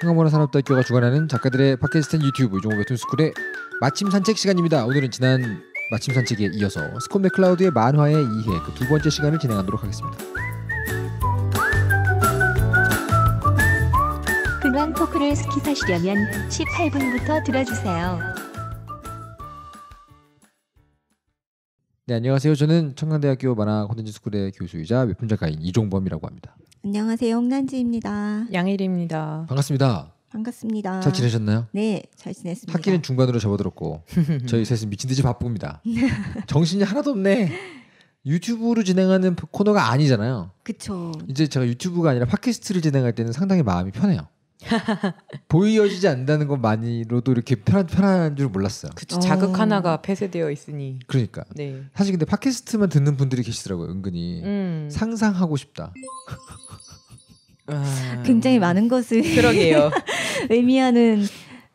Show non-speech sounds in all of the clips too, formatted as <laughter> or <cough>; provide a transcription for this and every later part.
청강문화산업대학교가 주관하는 작가들의 팟캐스트 유튜브 종호 웹툰스쿨의 마침 산책 시간입니다. 오늘은 지난 마침 산책에 이어서 스콘 맥클라우드의 만화의 이해 그 두 번째 시간을 진행하도록 하겠습니다. 근황 토크를 스킵하시려면 18분부터 들어주세요. 네 안녕하세요. 저는 청강대학교 만화 콘텐츠 스쿨의 교수이자 웹툰 작가인 이종범이라고 합니다. 안녕하세요. 홍난지입니다. 양일입니다. 반갑습니다. 반갑습니다. 잘 지내셨나요? 네, 잘 지냈습니다. 학기는 중반으로 접어들었고 <laughs> 저희 셋은 미친 듯이 바쁩니다. <laughs> 정신이 하나도 없네. 유튜브로 진행하는 코너가 아니잖아요. 그쵸. 이제 제가 유튜브가 아니라 팟캐스트를 진행할 때는 상당히 마음이 편해요. <laughs> 보이어지지 않는다는 것만으로도 이렇게 편한, 편한 줄 몰랐어요. 그쵸, 자극 어. 하나가 폐쇄되어 있으니. 그러니까. 네. 사실 근데 팟캐스트만 듣는 분들이 계시더라고요. 은근히 음. 상상하고 싶다. 굉장히 많은 아, 것을 그러게요. <laughs> 의미하는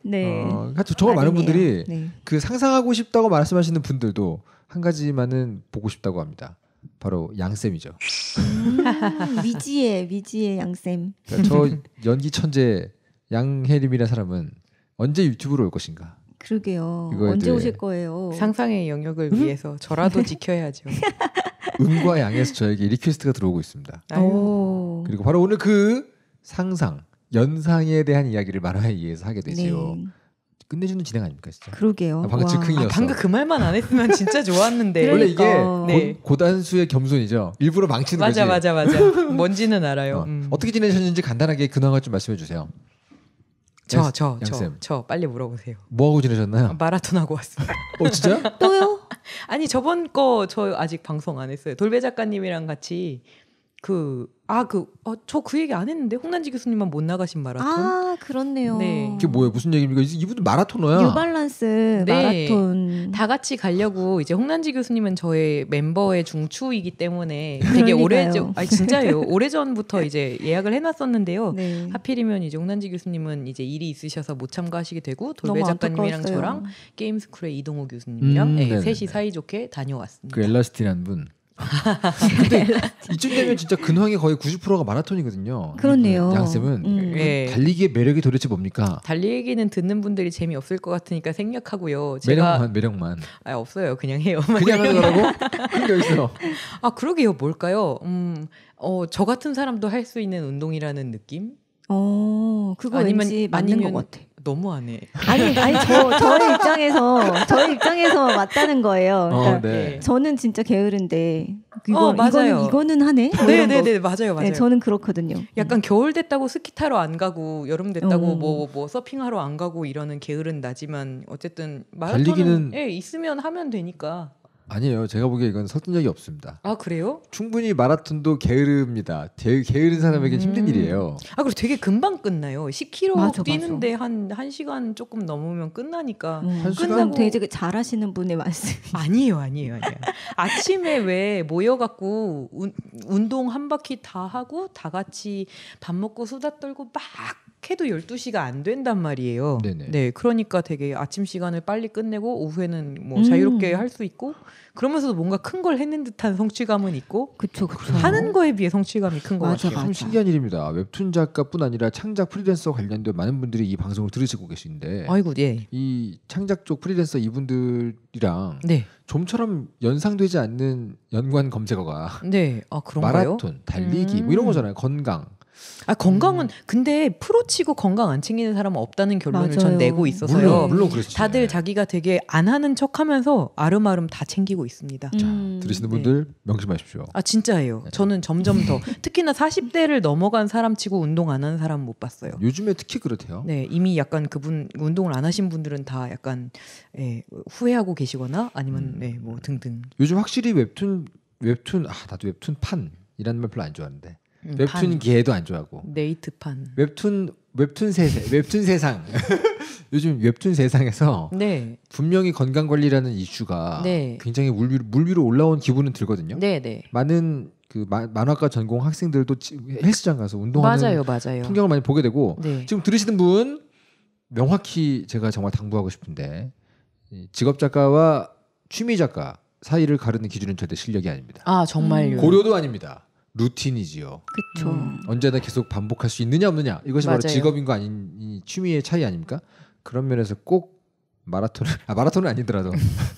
네. 어, 하여튼 정말 많은 분들이 네. 그 상상하고 싶다고 말씀하시는 분들도 한 가지만은 보고 싶다고 합니다. 바로 양쌤이죠. 음, 위지의 위지의 양쌤. 그러니까 저 연기 천재 양혜림이라는 사람은 언제 유튜브로 올 것인가? 그러게요. 언제 오실 거예요? 상상의 영역을 음? 위해서 저라도 지켜야죠. <laughs> 음과 양에서 저에게 리퀘스트가 들어오고 있습니다. 아 그리고 바로 오늘 그 상상, 연상에 대한 이야기를 만화에 의해서 하게 되지요. 네. 끝내주는 진행 아닙니까 진짜? 그러게요. 아, 방금 와. 즉흥이었어. 아, 방금 그 말만 안 했으면 진짜 좋았는데. 그러니까. 원래 이게 네. 고, 단수의 겸손이죠. 일부러 망치는 맞아, 거지. 맞아 맞아 맞아. <laughs> 뭔지는 알아요. 어. 음. 떻게 지내셨는지 간단하게 근황을 그 좀 말씀해 주세요. 저저저저 빨리 물어보세요. 뭐 하고 지내셨나요? 마라톤 하고 왔습니다. 어 진짜? <laughs> 또요? 아니 저번 거 저 아직 방송 안 했어요. 돌배 작가님이랑 같이 그아그 아, 그, 어, 저 그 얘기 안 했는데 홍난지 교수님만 못 나가신 마라톤. 아 그렇네요. 네. 이게 뭐예요? 무슨 얘기입니까? 이분도 마라토너야. 뉴발란스 네. 마라톤. 다 같이 가려고 이제 홍난지 교수님은 저의 멤버의 중추이기 때문에 되게 오래 전아 진짜예요. <laughs> 오래 전부터 이제 예약을 해놨었는데요. 네. 하필이면 이제 홍난지 교수님은 이제 일이 있으셔서 못 참가하시게 되고 돌배 작가님이랑 저랑 게임 스쿨의 이동호 교수님이랑 음, 네, 셋이 사이좋게 다녀왔습니다. 그 엘라스틴한 분. 근데 네. 이쯤 되면 진짜 근황이 거의 90%가 마라톤이거든요. 그렇네요. 양쌤은 음. 네. 달리기의 매력이 도대체 뭡니까? 달리기는 듣는 분들이 재미 없을 것 같으니까 생략하고요. 제가 매력만 매력만. 아 없어요. 그냥 해요. 그냥 하라고 그게 있어. 아 그러게요. 뭘까요? 음, 어저 같은 사람도 할 수 있는 운동이라는 느낌? 어 그거 아니면, 왠지 맞는 아니면, 것 같아. 너무하네. 아니 아니 저 저의 입장에서 저의 입장에서 맞다는 거예요. 어, 그러니까 어, 네. 저는 진짜 게으른데 이거 어, 이거는, 이거는 하네. 네네네 뭐 맞아요 네, 네, 맞아요. 네, 저는 그렇거든요. 약간 겨울 됐다고 스키 타러 안 가고 여름 됐다고 뭐뭐 어. 뭐 서핑하러 안 가고 이러는 게으른 나지만 어쨌든 마라기는예 있으면 하면 되니까. 아니에요. 제가 보기에 이건 섞인 적이 없습니다. 아 그래요? 충분히 마라톤도 게으릅니다. 게, 게으른 사람에게 음. 힘든 일이에요. 아 그리고 되게 금방 끝나요. 10km 맞아, 뛰는데 맞한 1시간 조금 넘으면 끝나니까. 음. 끝나고 되게 잘하시는 분의 말씀. <laughs> 아니에요. 아니에요. 아니에요. 아침에 왜 모여갖고 운, 운동 한 바퀴 다 하고 다 같이 밥 먹고 수다 떨고 막 캐도 12시가 안 된단 말이에요. 네네. 네 그러니까 되게 아침 시간을 빨리 끝내고 오후에는 뭐 음. 자유롭게 할 수 있고 그러면서도 뭔가 큰 걸 했는 듯한 성취감은 있고 그쵸, 그쵸. 하는 거에 비해 성취감이 큰거 같아요. 참 신기한 일입니다. 웹툰 작가뿐 아니라 창작 프리랜서 관련된 많은 분들이 이 방송을 들으시고 계신데 아이고 예. 이 창작 쪽 프리랜서 이분들이랑 네. 좀처럼 연상되지 않는 연관 검색어가 네. 아, 마라톤, 달리기 음. 뭐 이런 음. 거잖아요. 건강, 아 건강은 음. 근데 프로 치고 건강 안 챙기는 사람은 없다는 결론을 맞아요. 전 내고 있어서요. 물론, 물론 그렇죠. 다들 예. 자기가 되게 안 하는 척하면서 아름아름 다 챙기고 있습니다. 자, 음, 들으시는 네. 분들 네. 명심하십시오. 아 진짜예요. 네. 저는 점점 더 특히나 40대를 넘어간 사람치고 운동 안 하는 사람 못 봤어요. 요즘에 특히 그렇대요. 네, 이미 약간 그분 운동을 안 하신 분들은 다 약간 예, 후회하고 계시거나 아니면 음. 예, 뭐 등등. 요즘 확실히 웹툰 웹툰 아 나도 웹툰 판이라는 말 별로 안 좋아하는데 음, 웹툰 기 개도 안 좋아하고. 네이트판. 웹툰 웹툰 세상 웹툰 세상. <laughs> 요즘 웹툰 세상에서 네. 분명히 건강 관리라는 이슈가 네. 굉장히 물 위로, 물 위로 올라온 기분은 들거든요. 네, 네. 많은 그 마, 만화과 전공 학생들도 헬스장 가서 운동하는 맞아요, 맞아요. 풍경을 많이 보게 되고 네. 지금 들으시는 분 명확히 제가 정말 당부하고 싶은데 직업 작가와 취미 작가 사이를 가르는 기준은 절대 실력이 아닙니다. 아 정말요? 고려도 아닙니다. 루틴이지요. 그렇죠. 음. 언제나 계속 반복할 수 있느냐 없느냐 이것이 맞아요. 바로 직업인거 아닌 취미의 차이 아닙니까? 그런 면에서 꼭 마라톤을 아 마라톤은 아니더라도 <laughs>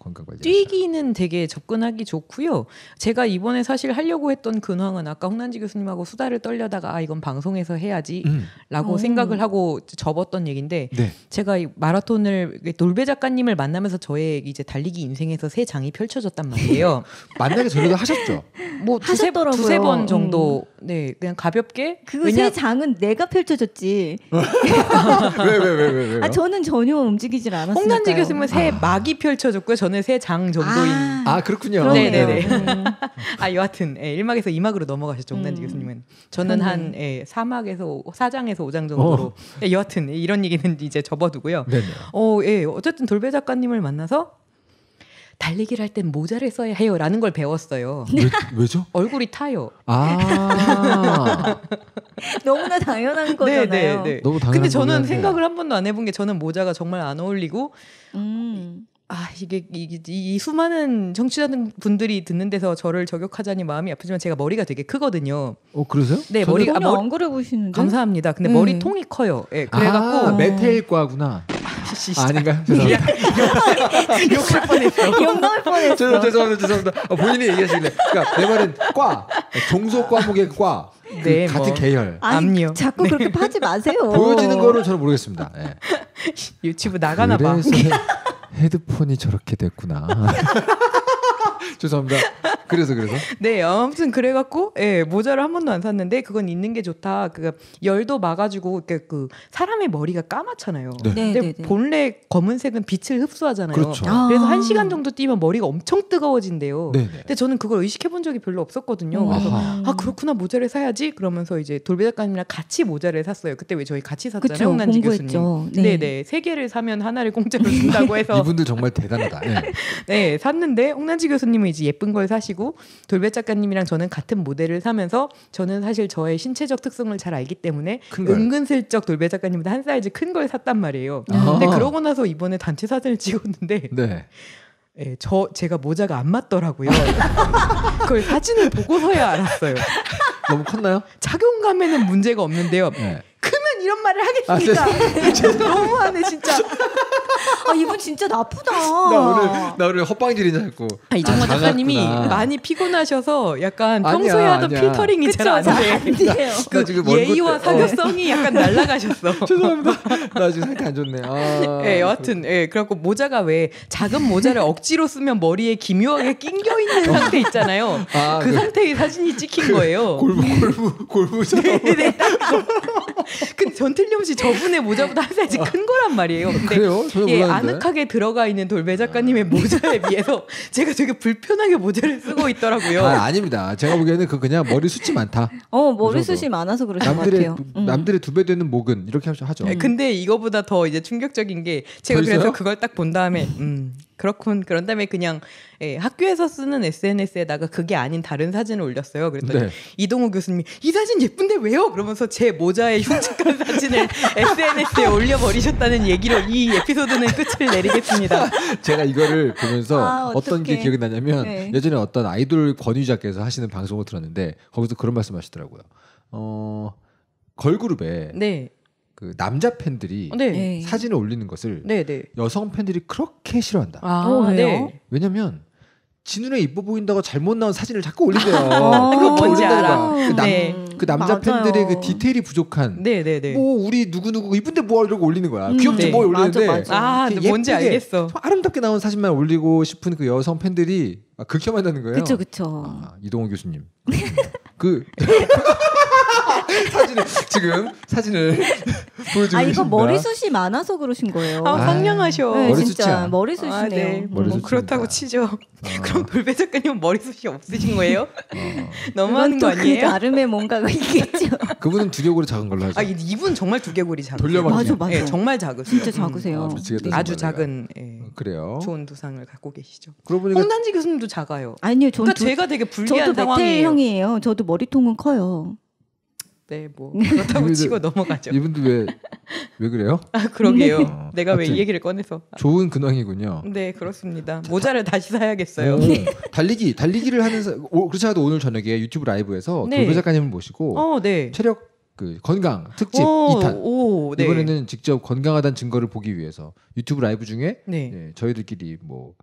건강 관리. 뛰기는 되게 접근하기 좋고요. 제가 이번에 사실 하려고 했던 근황은 아까 홍난지 교수님하고 수다를 떨려다가 아 이건 방송에서 해야지라고 음. 어. 생각을 하고 접었던 얘긴데 네. 제가 이 마라톤을 돌배 작가님을 만나면서 저의 이제 달리기 인생에서 새 장이 펼쳐졌단 말이에요. <laughs> 만나기 전에도 하셨죠? 뭐 하셨더라고요. 두세, 두세 번 정도 음. 네 그냥 가볍게. 그새 장은 내가 펼쳐졌지. 왜왜왜 <laughs> 왜, 왜, 왜, 왜, 아 저는 전혀 움직이질 않았어요. 홍난지 교수님은 새 아. 막이 펼쳐졌고요. 저는 세장 정도인. 아, 아 그렇군요. 네네네. 음. 아 여하튼 예, 1막에서 2막으로 넘어가셨죠. 옥난지 음. 교수님은. 저는 한 예, 3막에서 4장에서 5장 정도로. 어. 예, 여하튼 예, 이런 얘기는 이제 접어두고요. 네네. 어, 예, 어쨌든 돌배 작가님을 만나서 달리기를 할 땐 모자를 써야 해요라는 걸 배웠어요. 왜, 죠 <laughs> 얼굴이 타요. 아 <laughs> 너무나 당연한 거잖아요. 네, 네, 네. 너무 당연한 근데 저는 생각을 네. 한 번도 안 해본 게 저는 모자가 정말 안 어울리고 음. 아 이게 이, 이, 수많은 청취자분들이 듣는 데서 저를 저격하자니 마음이 아프지만 제가 머리가 되게 크거든요. 어 그러세요? 네 머리가 머리, 엉그려 보시는데 감사합니다. 근데 음. 머리 통이 커요. 예, 네, 그래갖고 아, 메텔과구나. 아, 아닌가? <laughs> 욕할 뻔했어. <laughs> 욕할 뻔했어. 죄송, 죄송합니다. 죄송합니다. 어, 본인이 얘기하시길래. 그러니까 내 말은 과. 종속 과목의 과. 그 네, 같은 뭐. 계열. 아니, 요 자꾸 그렇게 네. 파지 마세요. 보여지는 거를 저는 모르겠습니다. 예. 유튜브 나가나 봐. <laughs> 헤드폰이 저렇게 됐구나. <laughs> <laughs> 죄송합니다. 그래서 그래서. 네, 아무튼 그래갖고 예 모자를 한 번도 안 샀는데 그건 있는 게 좋다. 그 열도 막아주고 그니까그 사람의 머리가 까맣잖아요. 네. 네, 근데 네, 네. 본래 검은색은 빛을 흡수하잖아요. 그렇죠. 아~ 그래서 한 아. 시간 정도 뛰면 머리가 엄청 뜨거워진대요. 네. 근데 저는 그걸 의식해 본 적이 별로 없었거든요. 음. 그래서 아 그렇구나 모자를 사야지 그러면서 이제 돌배 작가님이랑 같이 모자를 샀어요. 그때 왜 저희 같이 샀잖아요. 홍난지 교수님. 네. 네, 네, 세 개를 사면 하나를 공짜로 준다고 <laughs> 해서 이분들 정말 대단하다. 네, <laughs> 네 샀는데 홍난지 교수님 작가님은 이제 예쁜 걸 사시고 돌배 작가님이랑 저는 같은 모델을 사면서 저는 사실 저의 신체적 특성을 잘 알기 때문에 은근슬쩍 돌배 작가님보다 한 사이즈 큰 걸 샀단 말이에요. 아. 근데 그러고 나서 이번에 단체 사진을 찍었는데 네. 예, 저 제가 모자가 안 맞더라고요. <laughs> 그걸 사진을 보고서야 알았어요. 너무 컸나요? 착용감에는 문제가 없는데요. 네. 무슨 이런 말을 하겠습니까? 아, <laughs> 너무하네 진짜. 아 이분 진짜 나쁘다. 나 오늘 나 오늘 헛방질이냐 자꾸. 아 이정만 아, 작가님이 많이 피곤하셔서 약간 아니야, 하던 아니야. 필터링이 잘안 돼요. 그 예의와 어. 사교성이 어. 약간 날라가셨어. <laughs> 죄송합니다. 나 지금 상태 안 좋네. 아, 네, 여하튼 예 네, 그래갖고 모자가 왜 작은 모자를 억지로 쓰면 머리에 기묘하게 낑겨 있는 상태 있잖아요. 어. 아, 그, 그, 상태의 사진이 찍힌 그 거예요. 골부 골부 골부 네, 네, 딱. <laughs> 네. 전 틀림없이 저분의 모자보다 한 사이즈 큰 거란 말이에요. 아, 근데 그래요? 예, 아늑하게 들어가 있는 돌배 작가님의 모자에 비해서 <laughs> 제가 되게 불편하게 모자를 쓰고 있더라고요. 아, 닙니다 제가 보기에는 그 그냥 머리숱이 많다. 어, 그 머리숱이 많아서 그러신 남들의, 것 같아요. 남들의 두 배 되는 목은 이렇게 하죠. 음. 근데 이거보다 더 이제 충격적인 게 제가 그래서 그걸 딱 본 다음에 음, 그렇군. 그런 다음에 그냥 예, 학교에서 쓰는 SNS에다가 그게 아닌 다른 사진을 올렸어요. 그랬더니 네. 이동호 교수님이 이 사진 예쁜데 왜요? 그러면서 제모자의 <laughs> 흉측한 사진을 SNS에 올려버리셨다는 얘기로 이 에피소드는 끝을 내리겠습니다. <laughs> 제가 이거를 보면서 아, 어떤 게 기억이 나냐면 네. 예전에 어떤 아이돌 권위자께서 하시는 방송을 들었는데 거기서 그런 말씀 하시더라고요. 어, 걸그룹에 네. 그 남자 팬들이 어, 네. 네. 사진을 올리는 것을 네, 네. 여성 팬들이 그렇게 싫어한다. 아, 어, 네. 왜냐면 지 눈에 이뻐 보인다고 잘못 나온 사진을 자꾸 올린대요 <laughs> 아, 그거 뭔지 알아. 그, 남, 네. 그 남자 맞아요. 팬들의 그 디테일이 부족한. 네네네. 네, 네. 뭐 우리 누구 누구 이쁜데 뭐 이러고 올리는 거야. 음, 귀엽지 뭐 올리는데. 맞아, 맞아. 아, 뭔지 알겠어. 아름답게 나온 사진만 올리고 싶은 그 여성 팬들이 극혐한다는 아, 거예요. 그렇죠, 그렇죠. 아, 이동호 교수님. <laughs> 그 <laughs> <laughs> 사진을 지금 사진을 <laughs> 보여주고 아 이거 머리숱이 많아서 그러신 거예요. 아, 황량하셔. 아. 네, 머리숱이 진짜 머리숱이네요. 아, 네. 뭐 뭐 머리숱 그렇다고 치죠. 아. <laughs> 그럼 돌배 작가님 머리숱이 없으신 거예요? 어. 아. 너무하거 아니에요? 그 나름의 뭔가가 있겠죠. 그분은 두개골이 작은 걸로 하죠. 아 이분 정말 두개골이 작아요. 돌려받기. 맞아 맞아. 네, 정말 작으세요. 진짜 작으세요. 음. 아, 네. 주 작은 예. 어, 그래요. 좋은 도상을 갖고 계시죠. 그러니까 홍단지 교수님도 작아요. 아니요, 저는 그러니까 도, 제가 되게 불리한 상황이에요. 저도 형이에요. 저도 머리통은 커요. 네, 뭐 <laughs> 그렇다고 치고 넘어가죠. 이분도왜왜 그래요? <laughs> 아, 그러게요. 음. 어, 내가 왜 이 얘기를 꺼내서. 좋은 근황이군요. 네, 그렇습니다. 모자를 다시 사야겠어요. 오, 음. 네. <laughs> 달리기, 달리기를 하는 사, 오, 그렇지 않아도 오늘 저녁에 유튜브 라이브에서 네. 돌 작가님을 모시고 어, 네. 체력 그 건강 특집 오, 2탄 오, 네. 이번에는 직접 건강하다는 증거를 보기 위해서 유튜브 라이브 중에 네. 네, 저희들끼리 뭐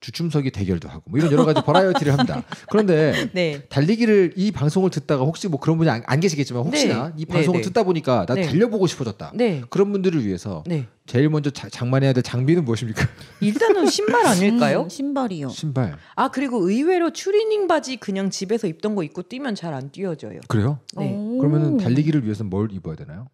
주춤석이 대결도 하고 뭐 이런 여러 가지 버라이어티를 합니다. 그런데 <laughs> 네. 달리기를 이 방송을 듣다가 혹시 뭐 그런 분이 안, 안 계시겠지만 혹시나 네. 이 방송을 네, 네. 듣다 보니까 나 네. 달려보고 싶어졌다. 네. 그런 분들을 위해서 제일 먼저 자, 장만해야 될 장비는 무엇입니까? <laughs> 일단은 신발 아닐까요? 음, 신발이요. 신발. 아 그리고 의외로 추리닝 바지 그냥 집에서 입던 거 입고 뛰면 잘 안 뛰어져요. 그래요? 네. 그러면 달리기를 위해서 뭘 입어야 되나요?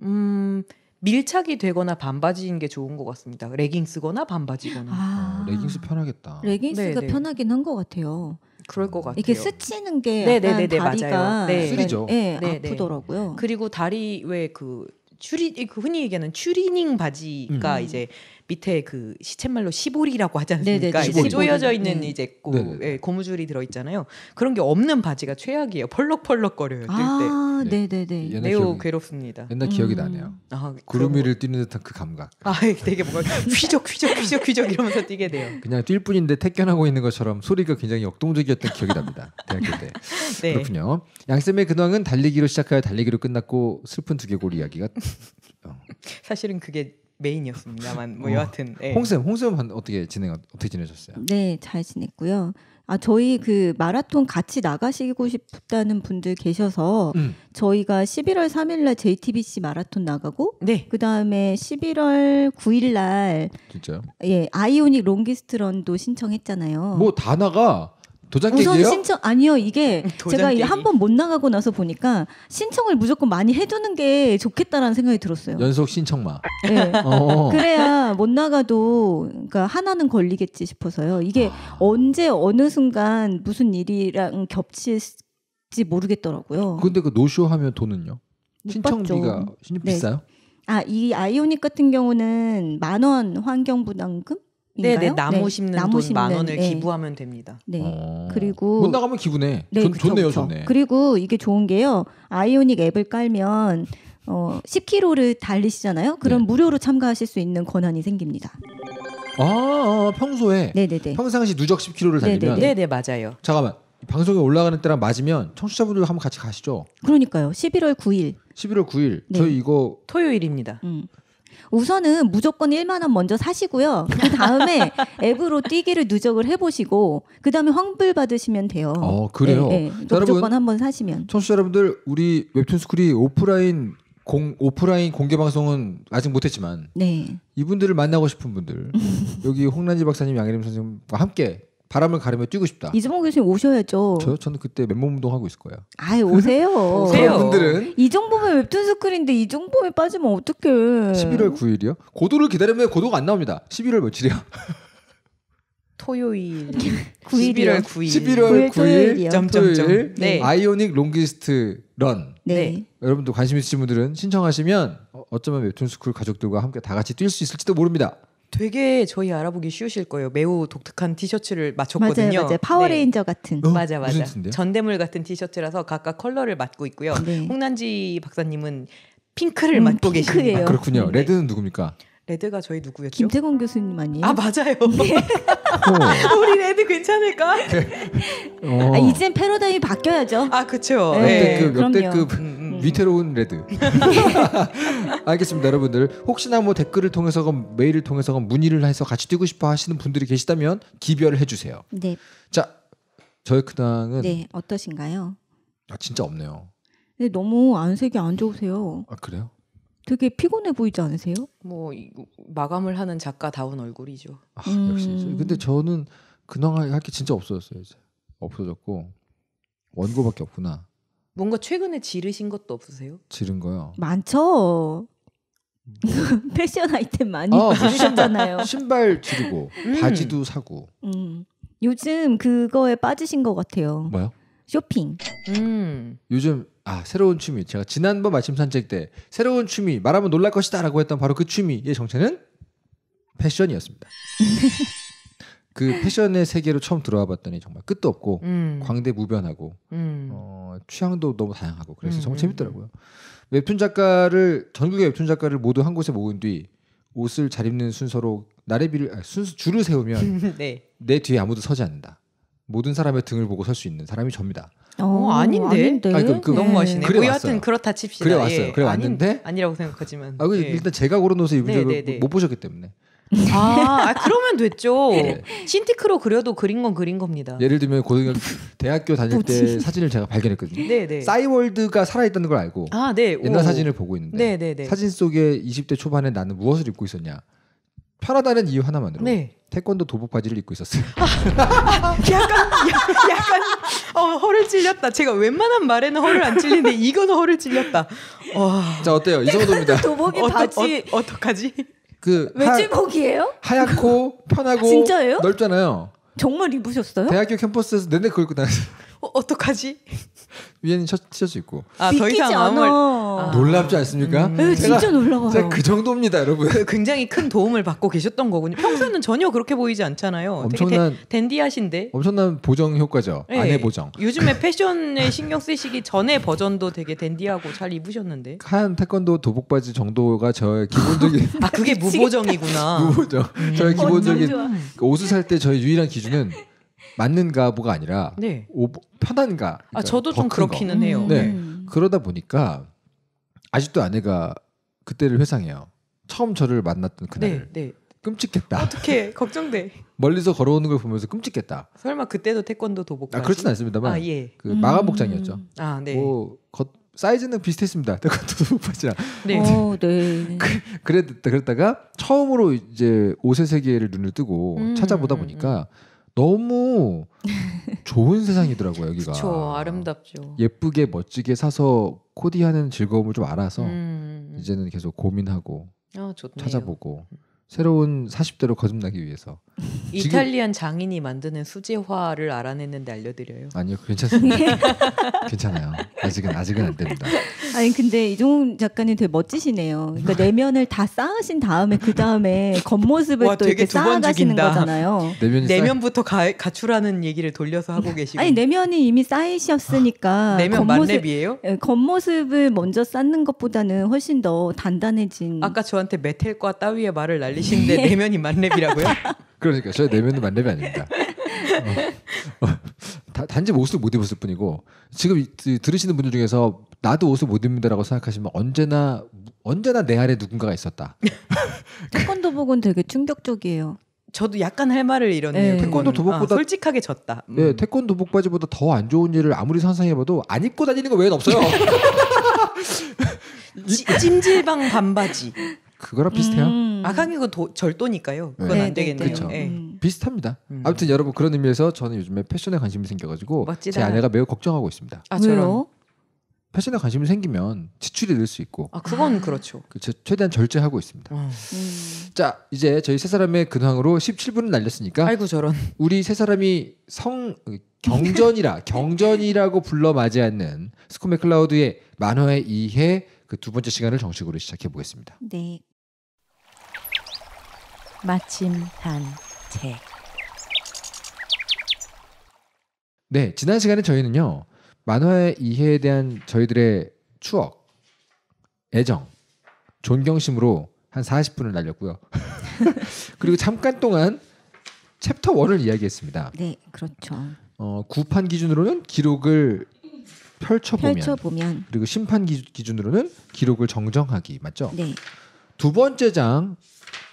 음. 밀착이 되거나 반바지인 게 좋은 것 같습니다. 레깅스거나 반바지거나. 아, 아, 레깅스 편하겠다. 레깅스가 네네. 네. 편하긴 한 것 같아요. 그럴 것 음. 같아요. 이게 스치는 게 네네네 네, 네, 다리가 네. 쓰리죠. 네, 네, 아프더라고요. 그리고 다리 왜그 추리 그 흔히 얘기하는 추리닝 바지가 음. 이제 밑에 그 시쳇말로 시보리라고 하지 않습니까? 시보리. 조여져 있는 네. 이제 고, 예, 고무줄이 들어 있잖아요. 그런 게 없는 바지가 최악이에요. 펄럭펄럭거려요. 아, 네, 네, 네. 매우 괴롭습니다. 옛날 기억이 음. 나네요. 아, 구름 위를 뛰는 듯한 그 감각. 아, 되게 뭔가 휘적 휘적 휘적 휘적 이러면서 뛰게 돼요. 그냥 뛸 뿐인데 택견하고 있는 것처럼 소리가 굉장히 역동적이었던 기억이 납니다. 대학교 때. <laughs> 네. 그렇군요. 양쌤의 근황은 달리기로 시작하여 달리기로 끝났고 슬픈 두개골 이야기가 어. 사실은 그게 메인이었습니다만 뭐 어. 여하튼 예. 홍쌤 홍쌤 어떻게 진행 어떻게 지내셨어요? 네 잘 지냈고요. 아 저희 그 마라톤 같이 나가시고 싶다는 분들 계셔서 음. 저희가 11월 3일날 JTBC 마라톤 나가고 네. 그 다음에 11월 9일날 진짜요? 예 아이오닉 롱기스트런도 신청했잖아요. 뭐 다 나가. 도장객이에요? 우선 신청 아니요 이게 <laughs> 제가 한 번 못 나가고 나서 보니까 신청을 무조건 많이 해두는 게 좋겠다라는 생각이 들었어요. 연속 신청만. 네. <laughs> 어. 그래야 못 나가도 그러니까 하나는 걸리겠지 싶어서요. 이게 아. 언제 어느 순간 무슨 일이랑 겹칠지 모르겠더라고요. 근데 그 노쇼 하면 돈은요? 신청비가 신청 비싸요? 네. 아이 아이오닉 같은 경우는 만 원 환경부담금? 네, 네, 나무 심는 나돈만 원을 기부하면 됩니다. 네. 아~ 그리고 못 나가면 기부네. 네, 좋, 네요 좋네. 그리고 이게 좋은 게요. 아이오닉 앱을 깔면 어, 10km를 달리시잖아요. 그럼 네. 무료로 참가하실 수 있는 권한이 생깁니다. 아, 아, 평소에 네네네. 평상시 누적 10km를 달리면 네네 맞아요. 잠깐만 방송에 올라가는 때랑 맞으면 청취자분들 한번 같이 가시죠. 그러니까요. 11월 9일. 11월 9일 네. 저희 이거 토요일입니다. 음. 우선은 무조건 1만 원 먼저 사시고요. 그 다음에 <laughs> 앱으로 뛰기를 누적을 해보시고 그 다음에 환불 받으시면 돼요. 어 그래요. 네, 네. 무조건 한번 사시면. 청취자 여러분들 우리 웹툰 스쿨이 오프라인 공, 오프라인 공개 방송은 아직 못했지만 네. 이분들을 만나고 싶은 분들 여기 홍란지 박사님, 양혜림 선생님과 함께 바람을 가르며 뛰고 싶다. 이종호 교수님 오셔야죠. 저요? 저는 그때 맨몸 운동하고 있을 거예아 오세요. <laughs> 오세요. 분들은 이종범의 웹툰 스크린인데 이종범에 빠지면 어떡해. 11월 9일이요? 고도를 기다리면 고도가 안 나옵니다. 11월 며칠이요? <laughs> 토요일 9일이요. 11월 9일 11월 9일 점점점 네. 아이오닉 롱기스트 런 네. 네. 여러분도 관심 있으신 분들은 신청하시면 어, 어쩌면 웹툰 스쿨 가족들과 함께 다 같이 뛸 수 있을지도 모릅니다. 되게 저희 알아보기 쉬우실 거예요. 매우 독특한 티셔츠를 맞췄거든요. 맞아요, 맞아요. 파워레인저 네. 같은. 어? 맞아, 맞아. 전대물 같은 티셔츠라서 각각 컬러를 맡고 있고요. 네. 홍난지 박사님은 핑크를 음, 맡고 계시네요. 아, 그렇군요. 네. 레드는 누굽니까? 레드가 저희 누구였죠? 김태곤 교수님 아니에요? 아 맞아요. 네. <laughs> 어. 우리 레드 괜찮을까? 네. 아, 어. 아, 이젠 패러다임이 바뀌어야죠. 아 그렇죠. 역대급 역대급. 음. 위태로운 레드. <laughs> 알겠습니다, 여러분들. 혹시나 뭐 댓글을 통해서건 메일을 통해서건 문의를 해서 같이 뛰고 싶어 하시는 분들이 계시다면 기별을 해주세요. 네. 자, 저희근당은네 어떠신가요? 아 진짜 없네요. 네, 너무 안색이 안 좋으세요. 아 그래요? 되게 피곤해 보이지 않으세요? 뭐 마감을 하는 작가다운 얼굴이죠. 아, 역시. 음. 근데 저는 근황 할게 진짜 없어졌어요 이제. 없어졌고 원고밖에 없구나. 뭔가 최근에 지르신 것도 없으세요? 지른 거요? 많죠. <laughs> 패션 아이템 많이 어, 아, 지르셨잖아요. <laughs> 신발 지르고 음. 바지도 사고. 음. 요즘 그거에 빠지신 것 같아요. 뭐요? 쇼핑. 음. 요즘 아 새로운 취미 제가 지난번 마침 산책 때 새로운 취미 말하면 놀랄 것이다라고 했던 바로 그 취미의 정체는 패션이었습니다. <laughs> 그 패션의 세계로 처음 들어와 봤더니 정말 끝도 없고 음. 광대무변하고 음. 어, 취향도 너무 다양하고 그래서 음. 정말 재밌더라고요. 웹툰 작가를 전국의 웹툰 작가를 모두 한 곳에 모은 뒤 옷을 잘 입는 순서로 나래비를 아 순수 줄을 세우면 <laughs> 네. 내 뒤에 아무도 서지 않는다. 모든 사람의 등을 보고 설 수 있는 사람이 접니다. 어, 어 아닌데, 아닌데? 아니, 그, 그, 너무 멋이네. 그래 뭐 여하튼 그렇다 칩시다. 그래 왔어요. 예. 그래 왔는데 아닌, 아니라고 생각하지만. 아 그 예. 일단 제가 고른 옷을 입은 네, 적못 네, 보셨기 때문에. 아, 아, <laughs> 그러면 됐죠. 예. 신티크로 그려도 그린 건 그린 겁니다. 예를 들면 고등학교 <laughs> 대학교 다닐 때 사진을 제가 발견했거든요. 네네. 네. 싸이월드가 살아있다는 걸 알고 아, 네. 옛날 오. 사진을 보고 있는데 네네네. 네, 네. 사진 속에 20대 초반에 나는 무엇을 입고 있었냐. 편하다는 이유 하나만으로 네. 태권도 도복 바지를 입고 있었어요. 아, <laughs> 약간 약간 어, 허를 찔렸다. 제가 웬만한 말에는 허를 안 찔리는데 이건 허를 찔렸다. 어. 자 어때요? 이 정도입니다. 도복이 바지 어, 어떡하지? 그 외출복이에요? 하얗고 <laughs> 편하고 진짜예요? 넓잖아요. 정말 입으셨어요? 대학교 캠퍼스에서 내내 그걸 입고 다녔어요. 어, 떡하지 위에는 셔, 츠 입고. 아, 더 이상 아무 아. 놀랍지 않습니까? 음. 에이, 네, 진짜 놀라워요. 제가 그 정도입니다, 여러분. 그 굉장히 큰 도움을 받고 계셨던 거군요. 평소에는 전혀 그렇게 보이지 않잖아요. 엄청난 데, 댄디하신데. 엄청난 보정 효과죠. 네. 예. 아내 보정. 요즘에 패션에 신경 쓰시기 전에 버전도 되게 댄디하고 잘 입으셨는데. 한 태권도 도복 바지 정도가 저의 기본적인 <laughs> 아, 그게 무보정이구나. 무보정. 음. 저의 기본적인 그 옷을 살 때 저의 유일한 기준은 맞는가보가 아니라 네. 오, 편한가. 아, 그러니까 아 저도 좀 그렇기는 거. 해요. 음. 네. 음. 그러다 보니까 아직도 아내가 그때를 회상해요. 처음 저를 만났던 그날. 네, 네. 끔찍했다. 어떻게 <laughs> 걱정돼. 멀리서 걸어오는 걸 보면서 끔찍했다. 설마 그때도 태권도 도복? 아 그렇진 않습니다만. 아 예. 그 음. 마감 복장이었죠. 아 네. 뭐 겉, 사이즈는 비슷했습니다. <laughs> 태권도 도복바지랑. 네. 어, 네. <laughs> 그, 랬다 그랬다가 처음으로 이제 옷의 세계를 눈을 뜨고 음, 찾아보다 보니까. 음, 너무 <laughs> 좋은 세상이더라고요 여기가. 그쵸, 아름답죠. 예쁘게 멋지게 사서 코디하는 즐거움을 좀 알아서 음. 음. 이제는 계속 고민하고 아, 찾아보고 새로운 40대로 거듭나기 위해서 <laughs> 이탈리안 장인이 만드는 수제화를 알아냈는데 알려드려요. 아니요 괜찮습니다. <laughs> 괜찮아요. 아직은 아직은 안 됩니다. 아니 근데 이종훈 작가님 되게 멋지시네요. 그러니까 네. 내면을 다 쌓으신 다음에 그 다음에 겉모습을 와, 또 이렇게 쌓아가시는 거잖아요. 내면 내면부터 가, 가출하는 얘기를 돌려서 하고 계시고. 아니 내면이 이미 쌓이셨으니까 아, 내면 겉모습, 만렙이에요? 예, 겉모습을 먼저 쌓는 것보다는 훨씬 더 단단해진. 아까 저한테 메텔과 따위의 말을 날리시는데 예. 내면이 만렙이라고요? <laughs> 그러니까 저 내면도 만렙이 아닙니다. 어, 어, 단지 옷을 못 입었을 뿐이고 지금 들으시는 분들 중에서 나도 옷을 못 입는다라고 생각하시면 언제나 언제나 내 아래 누군가가 있었다. 태권도 복은 되게 충격적이에요. 저도 약간 할 말을 잃었네요. 네. 태권도 도복보다 아, 솔직하게 졌다. 음. 네, 태권도 복바지보다 더 안 좋은 일을 아무리 상상해봐도 안 입고 다니는 거 외에는 없어요. <laughs> 찜질방 반바지. 그거랑 비슷해요. 음. 악항이은 절도니까요. 그건 네. 안 되겠네요. 그쵸. 네. 비슷합니다. 음. 아무튼 여러분 그런 의미에서 저는 요즘에 패션에 관심이 생겨가지고 멋지다. 제 아내가 매우 걱정하고 있습니다. 아, 왜요? 패션에 관심이 생기면 지출이 늘 수 있고. 아 그건 아. 그렇죠. 그, 최대한 절제하고 있습니다. 어. 음. 자 이제 저희 세 사람의 근황으로 17분을 날렸으니까. 아이고 저런. 우리 세 사람이 성 경전이라 <laughs> 경전이라고 불러 맞이 하는 스코메클라우드의 만화의 이해 그 두 번째 시간을 정식으로 시작해 보겠습니다. 네. 마침 단책. 네, 지난 시간에 저희는요. 만화의 이해에 대한 저희들의 추억, 애정, 존경심으로 한 40분을 날렸고요. <laughs> 그리고 잠깐 동안 챕터 1을 이야기했습니다. 네, 그렇죠. 어, 구판 기준으로는 기록을 펼쳐보면, 펼쳐보면. 그리고 심판 기, 기준으로는 기록을 정정하기 맞죠? 네. 두 번째 장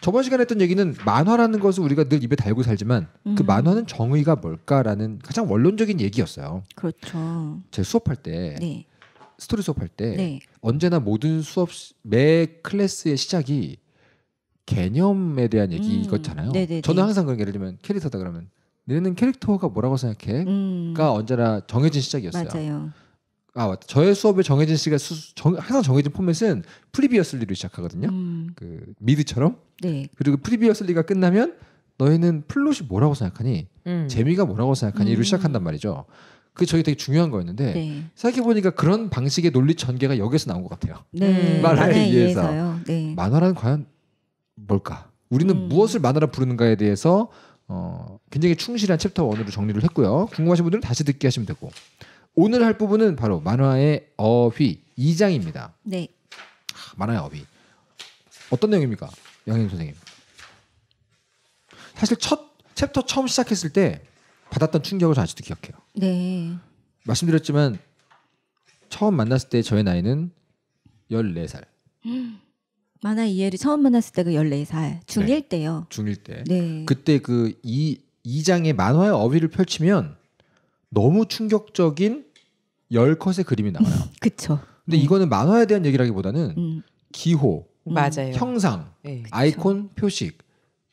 저번 시간에 했던 얘기는 만화라는 것을 우리가 늘 입에 달고 살지만 그 음. 그 만화는 정의가 뭘까라는 가장 원론적인 얘기였어요. 그렇죠. 제 수업할 때 네. 스토리 수업할 때 네. 언제나 모든 수업 매 클래스의 시작이 개념에 대한 얘기였잖아요. 음. 네, 네, 네. 저는 항상 그런 예를 들면 캐릭터다 그러면 너는 캐릭터가 뭐라고 생각해?가 음. 언제나 정해진 시작이었어요. 맞아요. 아 맞다. 저의 수업에 정해진 시간 수, 정, 항상 정해진 포맷은 프리비어슬리로 시작하거든요. 음. 그 미드처럼. 네. 그리고 프리비어슬리가 끝나면 너희는 플롯이 뭐라고 생각하니? 음. 재미가 뭐라고 생각하니?로 음. 시작한단 말이죠. 그게 저희 되게 중요한 거였는데 네. 생각해 보니까 그런 방식의 논리 전개가 여기서 나온 것 같아요. 네. 음. 만화에 의해서. 네. 만화란 과연 뭘까? 우리는 음. 무엇을 만화라 부르는가에 대해서 어, 굉장히 충실한 챕터 원으로 정리를 했고요. 궁금하신 분들은 다시 듣기 하시면 되고. 오늘 할 부분은 바로 만화의 어휘 2장입니다. 네. 아, 만화의 어휘. 어떤 내용입니까? 양현 선생님. 사실 첫 챕터 처음 시작했을 때 받았던 충격을 저 아직도 기억해요. 네. 말씀드렸지만 처음 만났을 때 저의 나이는 14살. 음, 만화 이해를 처음 만났을 때가 14살. 중1 네. 때요. 중1 때. 네. 그때 그 2, 이장의 만화의 어휘를 펼치면 너무 충격적인 열 컷의 그림이 나와요. <laughs> 그쵸. 근데 음. 이거는 만화에 대한 얘기라기보다는 음. 기호, 음. 맞아요. 형상, 네. 아이콘, 표식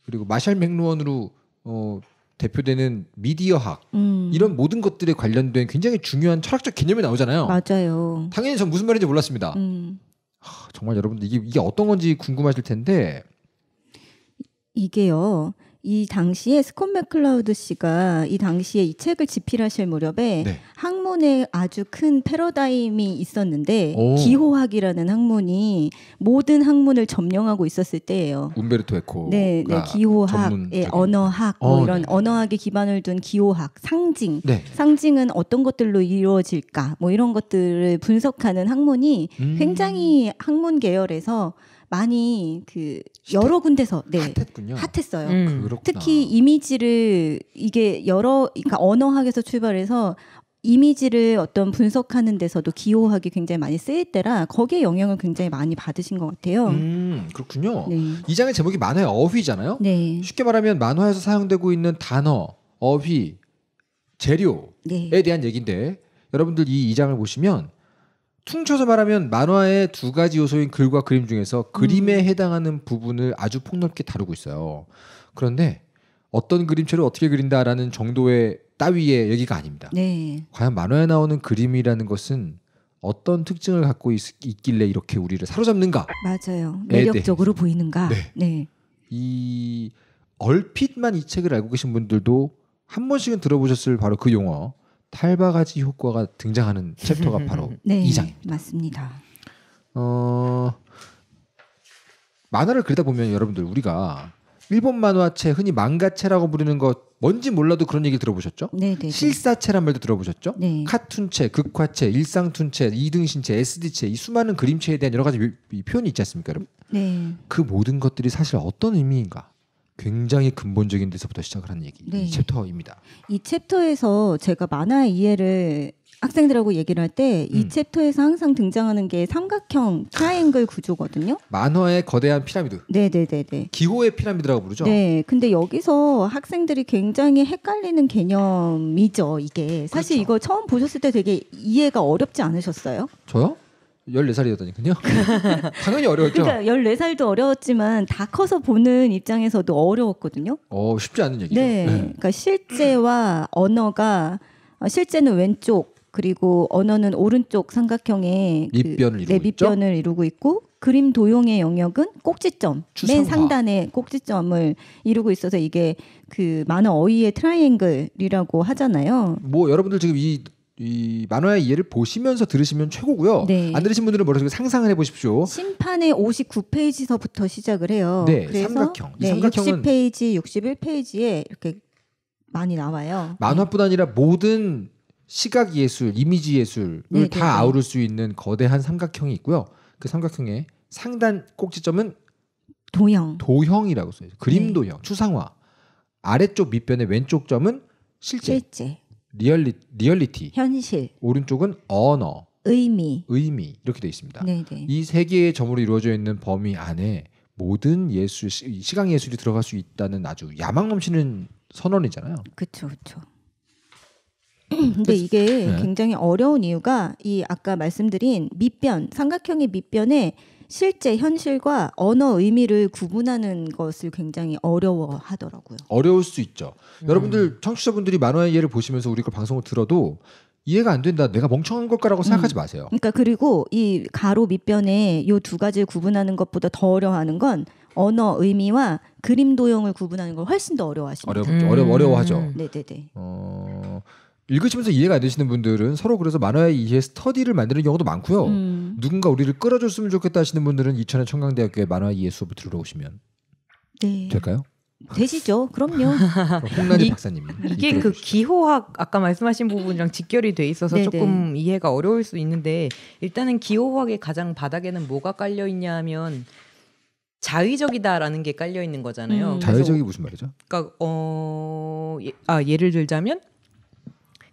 그리고 마샬 맥루언으로 어, 대표되는 미디어학 음. 이런 모든 것들에 관련된 굉장히 중요한 철학적 개념이 나오잖아요. 맞아요. 당연히 전 무슨 말인지 몰랐습니다. 음. 하, 정말 여러분들 이게, 이게 어떤 건지 궁금하실 텐데 이게요. 이 당시에 스콘 맥클라우드 씨가 이 당시에 이 책을 집필하실 무렵에 네. 학문에 아주 큰 패러다임이 있었는데 오. 기호학이라는 학문이 모든 학문을 점령하고 있었을 때예요. 움베르토 에코. 네, 네 기호학, 예, 언어학 뭐 어, 뭐 이런 네. 언어학에 기반을 둔 기호학, 상징. 네. 상징은 어떤 것들로 이루어질까? 뭐 이런 것들을 분석하는 학문이 음. 굉장히 학문 계열에서 많이 그 여러 군데서 네 핫했군요. 핫했어요. 음. 특히 이미지를 이게 여러 그러니까 언어학에서 출발해서 이미지를 어떤 분석하는 데서도 기호학이 굉장히 많이 쓰일 때라 거기에 영향을 굉장히 많이 받으신 것 같아요. 음, 그렇군요. 네. 이 장의 제목이 만화의 어휘잖아요. 네. 쉽게 말하면 만화에서 사용되고 있는 단어, 어휘, 재료에 네. 대한 얘기인데 여러분들 이이장을 보시면 퉁쳐서 말하면 만화의 두 가지 요소인 글과 그림 중에서 그림에 음. 해당하는 부분을 아주 폭넓게 다루고 있어요. 그런데 어떤 그림체를 어떻게 그린다라는 정도의 따위의 얘기가 아닙니다. 네. 과연 만화에 나오는 그림이라는 것은 어떤 특징을 갖고 있, 길래 이렇게 우리를 사로잡는가? 맞아요. 매력적으로 네. 보이는가? 네. 네. 이 얼핏만 이 책을 알고 계신 분들도 한 번씩은 들어보셨을 바로 그 용어. 탈바가지 효과가 등장하는 챕터가 바로 <laughs> 네, 이장입니다 맞습니다. 어, 만화를 그리다 보면 여러분들 우리가 일본 만화체 흔히 망가체라고 부르는 것 뭔지 몰라도 그런 얘기 들어보셨죠? 네네. 네, 네. 실사체란 말도 들어보셨죠? 네. 카툰체, 극화체, 일상툰체, 이등신체, SD체 이 수많은 그림체에 대한 여러 가지 표현이 있지 않습니까, 여러분? 네. 그 모든 것들이 사실 어떤 의미인가? 굉장히 근본적인 데서부터 시작을 한 얘기 네. 이 챕터입니다. 이 챕터에서 제가 만화의 이해를 학생들하고 얘기를 할 때이 음. 챕터에서 항상 등장하는 게 삼각형 트라이앵글 구조거든요. 만화의 거대한 피라미드. 네네네네. 기호의 피라미드라고 부르죠. 네. 근데 여기서 학생들이 굉장히 헷갈리는 개념이죠. 이게 사실 그렇죠. 이거 처음 보셨을 때 되게 이해가 어렵지 않으셨어요? 저요? 14살이었다니까요. <laughs> 당연히 어려웠죠. 그러니까 14살도 어려웠지만 다 커서 보는 입장에서도 어려웠거든요. 어, 쉽지 않은 얘기죠. 네. 네. 그러니까 실제와 언어가 어, 실제는 왼쪽 그리고 언어는 오른쪽 삼각형의 그 밑변을 그, 이루고, 네, 밑변을 있 이루고 있고 그림 도형의 영역은 꼭지점 추상화. 맨 상단의 꼭지점을 이루고 있어서 이게 그 많은 어휘의 트라이앵글이라고 하잖아요. 뭐 여러분들 지금 이이 만화의 이해를 보시면서 들으시면 최고고요. 네. 안 들으신 분들은 머릿속에 상상을 해보십시오. 심판의 59페이지서부터 시작을 해요. 네, 그래서 삼각형. 네, 삼각형은 60페이지, 61페이지에 이렇게 많이 나와요. 만화뿐 아니라 모든 시각 예술, 이미지 예술을 네, 네, 다 네, 아우를 수 있는 거대한 삼각형이 있고요. 그 삼각형의 상단 꼭지점은 도형. 도형이라고 써요. 그림 네. 도형, 추상화. 아래쪽 밑변의 왼쪽 점은 실제. 실제. 리얼리 리얼리티 현실 오른쪽은 언어 의미 의미 이렇게 돼 있습니다. 네, 네. 이세 개의 점으로 이루어져 있는 범위 안에 모든 예술 시각 예술이 들어갈 수 있다는 아주 야망 넘치는 선언이잖아요. 그렇죠, 그렇죠. 근데 이게 네. 굉장히 어려운 이유가 이 아까 말씀드린 밑변 삼각형의 밑변에 실제 현실과 언어 의미를 구분하는 것을 굉장히 어려워하더라고요. 어려울 수 있죠. 음. 여러분들 청취자분들이 만화의 예를 보시면서 우리그 방송을 들어도 이해가 안 된다. 내가 멍청한 걸까라고 음. 생각하지 마세요. 그러니까 그리고 이 가로 밑변에 이두 가지를 구분하는 것보다 더 어려워하는 건 언어 의미와 그림 도형을 구분하는 걸 훨씬 더 어려워하십니다. 어렵 음. 어려 어려워하죠. 음. 네네네. 어... 읽으시면서 이해가 안 되시는 분들은 서로 그래서 만화에 의해 스터디를 만드는 경우도 많고요. 음. 누군가 우리를 끌어줬으면 좋겠다 하시는 분들은 이천의 청강대학교의 만화 이해 수업을 들어오시면 네. 될까요? 되시죠. 그럼요. <laughs> 홍난희 박사님. 이게 그 기호학 아까 말씀하신 부분이랑 직결이 돼 있어서 네네. 네. 조금 이해가 어려울 수 있는데 일단은 기호학의 가장 바닥에는 뭐가 깔려 있냐면 자의적이다라는 게 깔려 있는 거잖아요. 음. 자의적이 무슨 말이죠? 그러니까 어, 예, 아 예를 들자면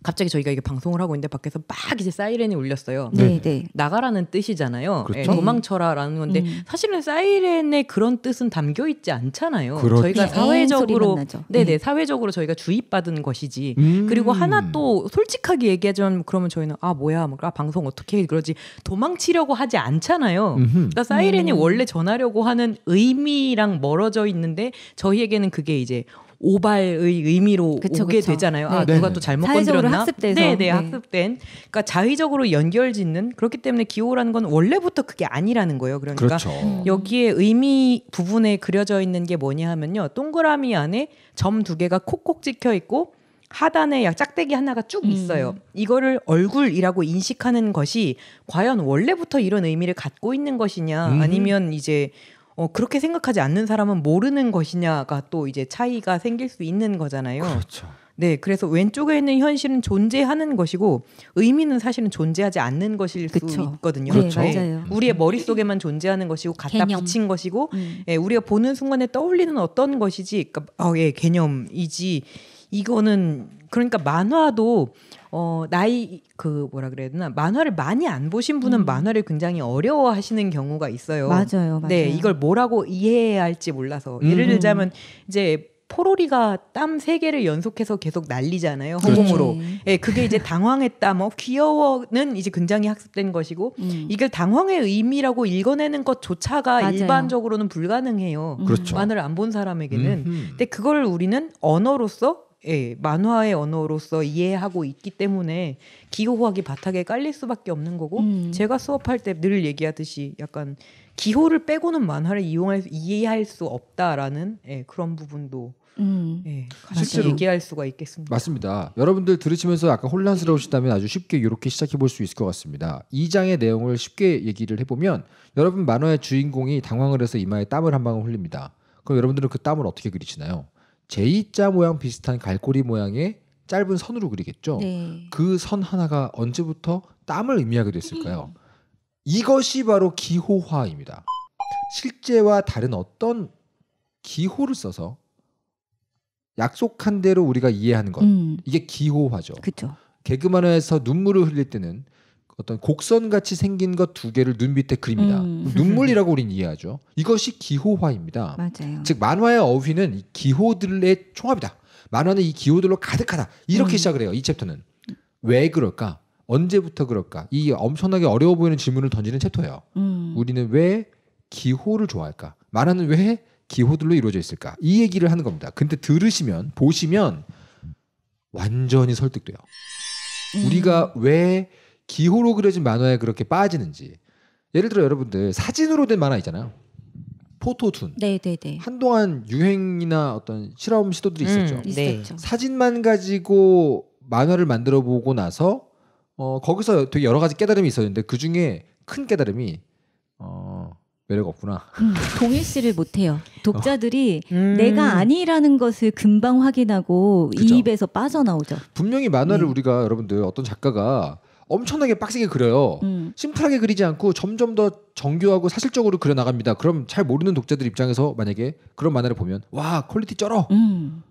갑자기 저희가 이게 방송을 하고 있는데 밖에서 막 이제 사이렌이 울렸어요. 네, 네. 네 나가라는 뜻이잖아요. 그렇죠? 네, 도망쳐라라는 건데 음. 사실은 사이렌의 그런 뜻은 담겨 있지 않잖아요. 그렇죠. 저희가 네, 사회적으로 네, 네, 음. 사회적으로 저희가 주입받은 것이지. 음. 그리고 하나 또 솔직하게 얘기하자면 그러면 저희는 아 뭐야, 뭐, 아 방송 어떻게 그러지 도망치려고 하지 않잖아요. 음흠. 그러니까 사이렌이 음. 원래 전하려고 하는 의미랑 멀어져 있는데 저희에게는 그게 이제 오발의 의미로 그쵸, 오게 그쵸. 되잖아요. 아, 네. 아 누가 또 잘못 건드렸나? 학습돼서. 네, 네, 네, 학습된. 그러니까 자의적으로 연결짓는 그렇기 때문에 기호라는 건 원래부터 그게 아니라는 거예요. 그러니까 그렇죠. 음. 여기에 의미 부분에 그려져 있는 게 뭐냐 하면요. 동그라미 안에 점 두 개가 콕콕 찍혀 있고 하단에 약 짝대기 하나가 쭉 음. 있어요. 음. 이거를 얼굴이라고 인식하는 것이 과연 원래부터 이런 의미를 갖고 있는 것이냐 음. 아니면 이제 어, 그렇게 생각하지 않는 사람은 모르는 것이냐가 또 이제 차이가 생길 수 있는 거잖아요. 그렇죠. 네, 그래서 왼쪽에 있는 현실은 존재하는 것이고 의미는 사실은 존재하지 않는 것일 그쵸. 수 있거든요. 그렇죠. 네, 맞아요. 우리의 머릿속에만 존재하는 것이고 갖다 개념. 붙인 것이고 음. 예, 우리가 보는 순간에 떠올리는 어떤 것이지 그러니까 어, 예, 개념이지 이거는 그러니까 만화도 어, 나이 그 뭐라 그래야 되나 만화를 많이 안 보신 분은 음. 만화를 굉장히 어려워하시는 경우가 있어요. 맞아요, 네, 맞아요. 네, 이걸 뭐라고 이해해야 할지 몰라서 음. 예를 음. 들자면 이제 포로리가 땀 세 개를 연속해서 계속 날리잖아요 허공으로. 그렇 음. 예, 그게 이제 당황했다, 뭐 어, 귀여워는 이제 굉장히 학습된 것이고 음. 이걸 당황의 의미라고 읽어내는 것조차가 맞아요. 일반적으로는 불가능해요. 음. 그렇죠. 만화를 안 본 사람에게는. 음흠. 근데 그걸 우리는 언어로서 예, 만화의 언어로서 이해하고 있기 때문에 기호학이 바닥에 깔릴 수밖에 없는 거고 음. 제가 수업할 때 늘 얘기하듯이 약간 기호를 빼고는 만화를 이용할 이해할 수 없다라는 예, 그런 부분도 음. 예, 실제 얘기할 수가 있겠습니다. 맞습니다. 여러분들 들으시면서 약간 혼란스러우시다면 아주 쉽게 이렇게 시작해 볼 수 있을 것 같습니다. 2장의 내용을 쉽게 얘기를 해보면 여러분 만화의 주인공이 당황을 해서 이마에 땀을 한 방울 흘립니다. 그럼 여러분들은 그 땀을 어떻게 그리시나요? J자 모양 비슷한 갈고리 모양의 짧은 선으로 그리겠죠. 네. 그선 하나가 언제부터 땀을 의미하게 됐을까요? 음. 이것이 바로 기호화입니다. 실제와 다른 어떤 기호를 써서 약속한 대로 우리가 이해하는 것 음. 이게 기호화죠. 그쵸. 개그만화에서 눈물을 흘릴 때는 어떤 곡선 같이 생긴 것 두 개를 눈 밑에 그립니다. 음. 눈물이라고 우린 이해하죠. 이것이 기호화입니다. 맞아요. 즉 만화의 어휘는 기호들의 총합이다. 만화는 이 기호들로 가득하다. 이렇게 음. 시작을 해요. 이 챕터는 왜 그럴까? 언제부터 그럴까? 이 엄청나게 어려워 보이는 질문을 던지는 챕터예요. 음. 우리는 왜 기호를 좋아할까? 만화는 왜 기호들로 이루어져 있을까? 이 얘기를 하는 겁니다. 근데 들으시면 보시면 완전히 설득돼요. 음. 우리가 왜 기호로 그려진 만화에 그렇게 빠지는지. 예를 들어 여러분들 사진으로 된 만화 있잖아요. 포토툰. 네네네. 네, 네. 한동안 유행이나 어떤 실험 시도들이 음, 있었죠. 음, 네. 사진만 가지고 만화를 만들어 보고 나서 어 거기서 되게 여러 가지 깨달음이 있었는데 그 중에 큰 깨달음이 어 매력 없구나. 음, 동일시를 못해요. 독자들이 어. 음. 내가 아니라는 것을 금방 확인하고 그쵸? 이 입에서 빠져나오죠. 분명히 만화를 네. 우리가 여러분들 어떤 작가가 엄청나게 빡세게 그려요. 음. 심플하게 그리지 않고 점점 더 정교하고 사실적으로 그려 나갑니다. 그럼 잘 모르는 독자들 입장에서 만약에 그런 만화를 보면 와 퀄리티 쩔어. 음.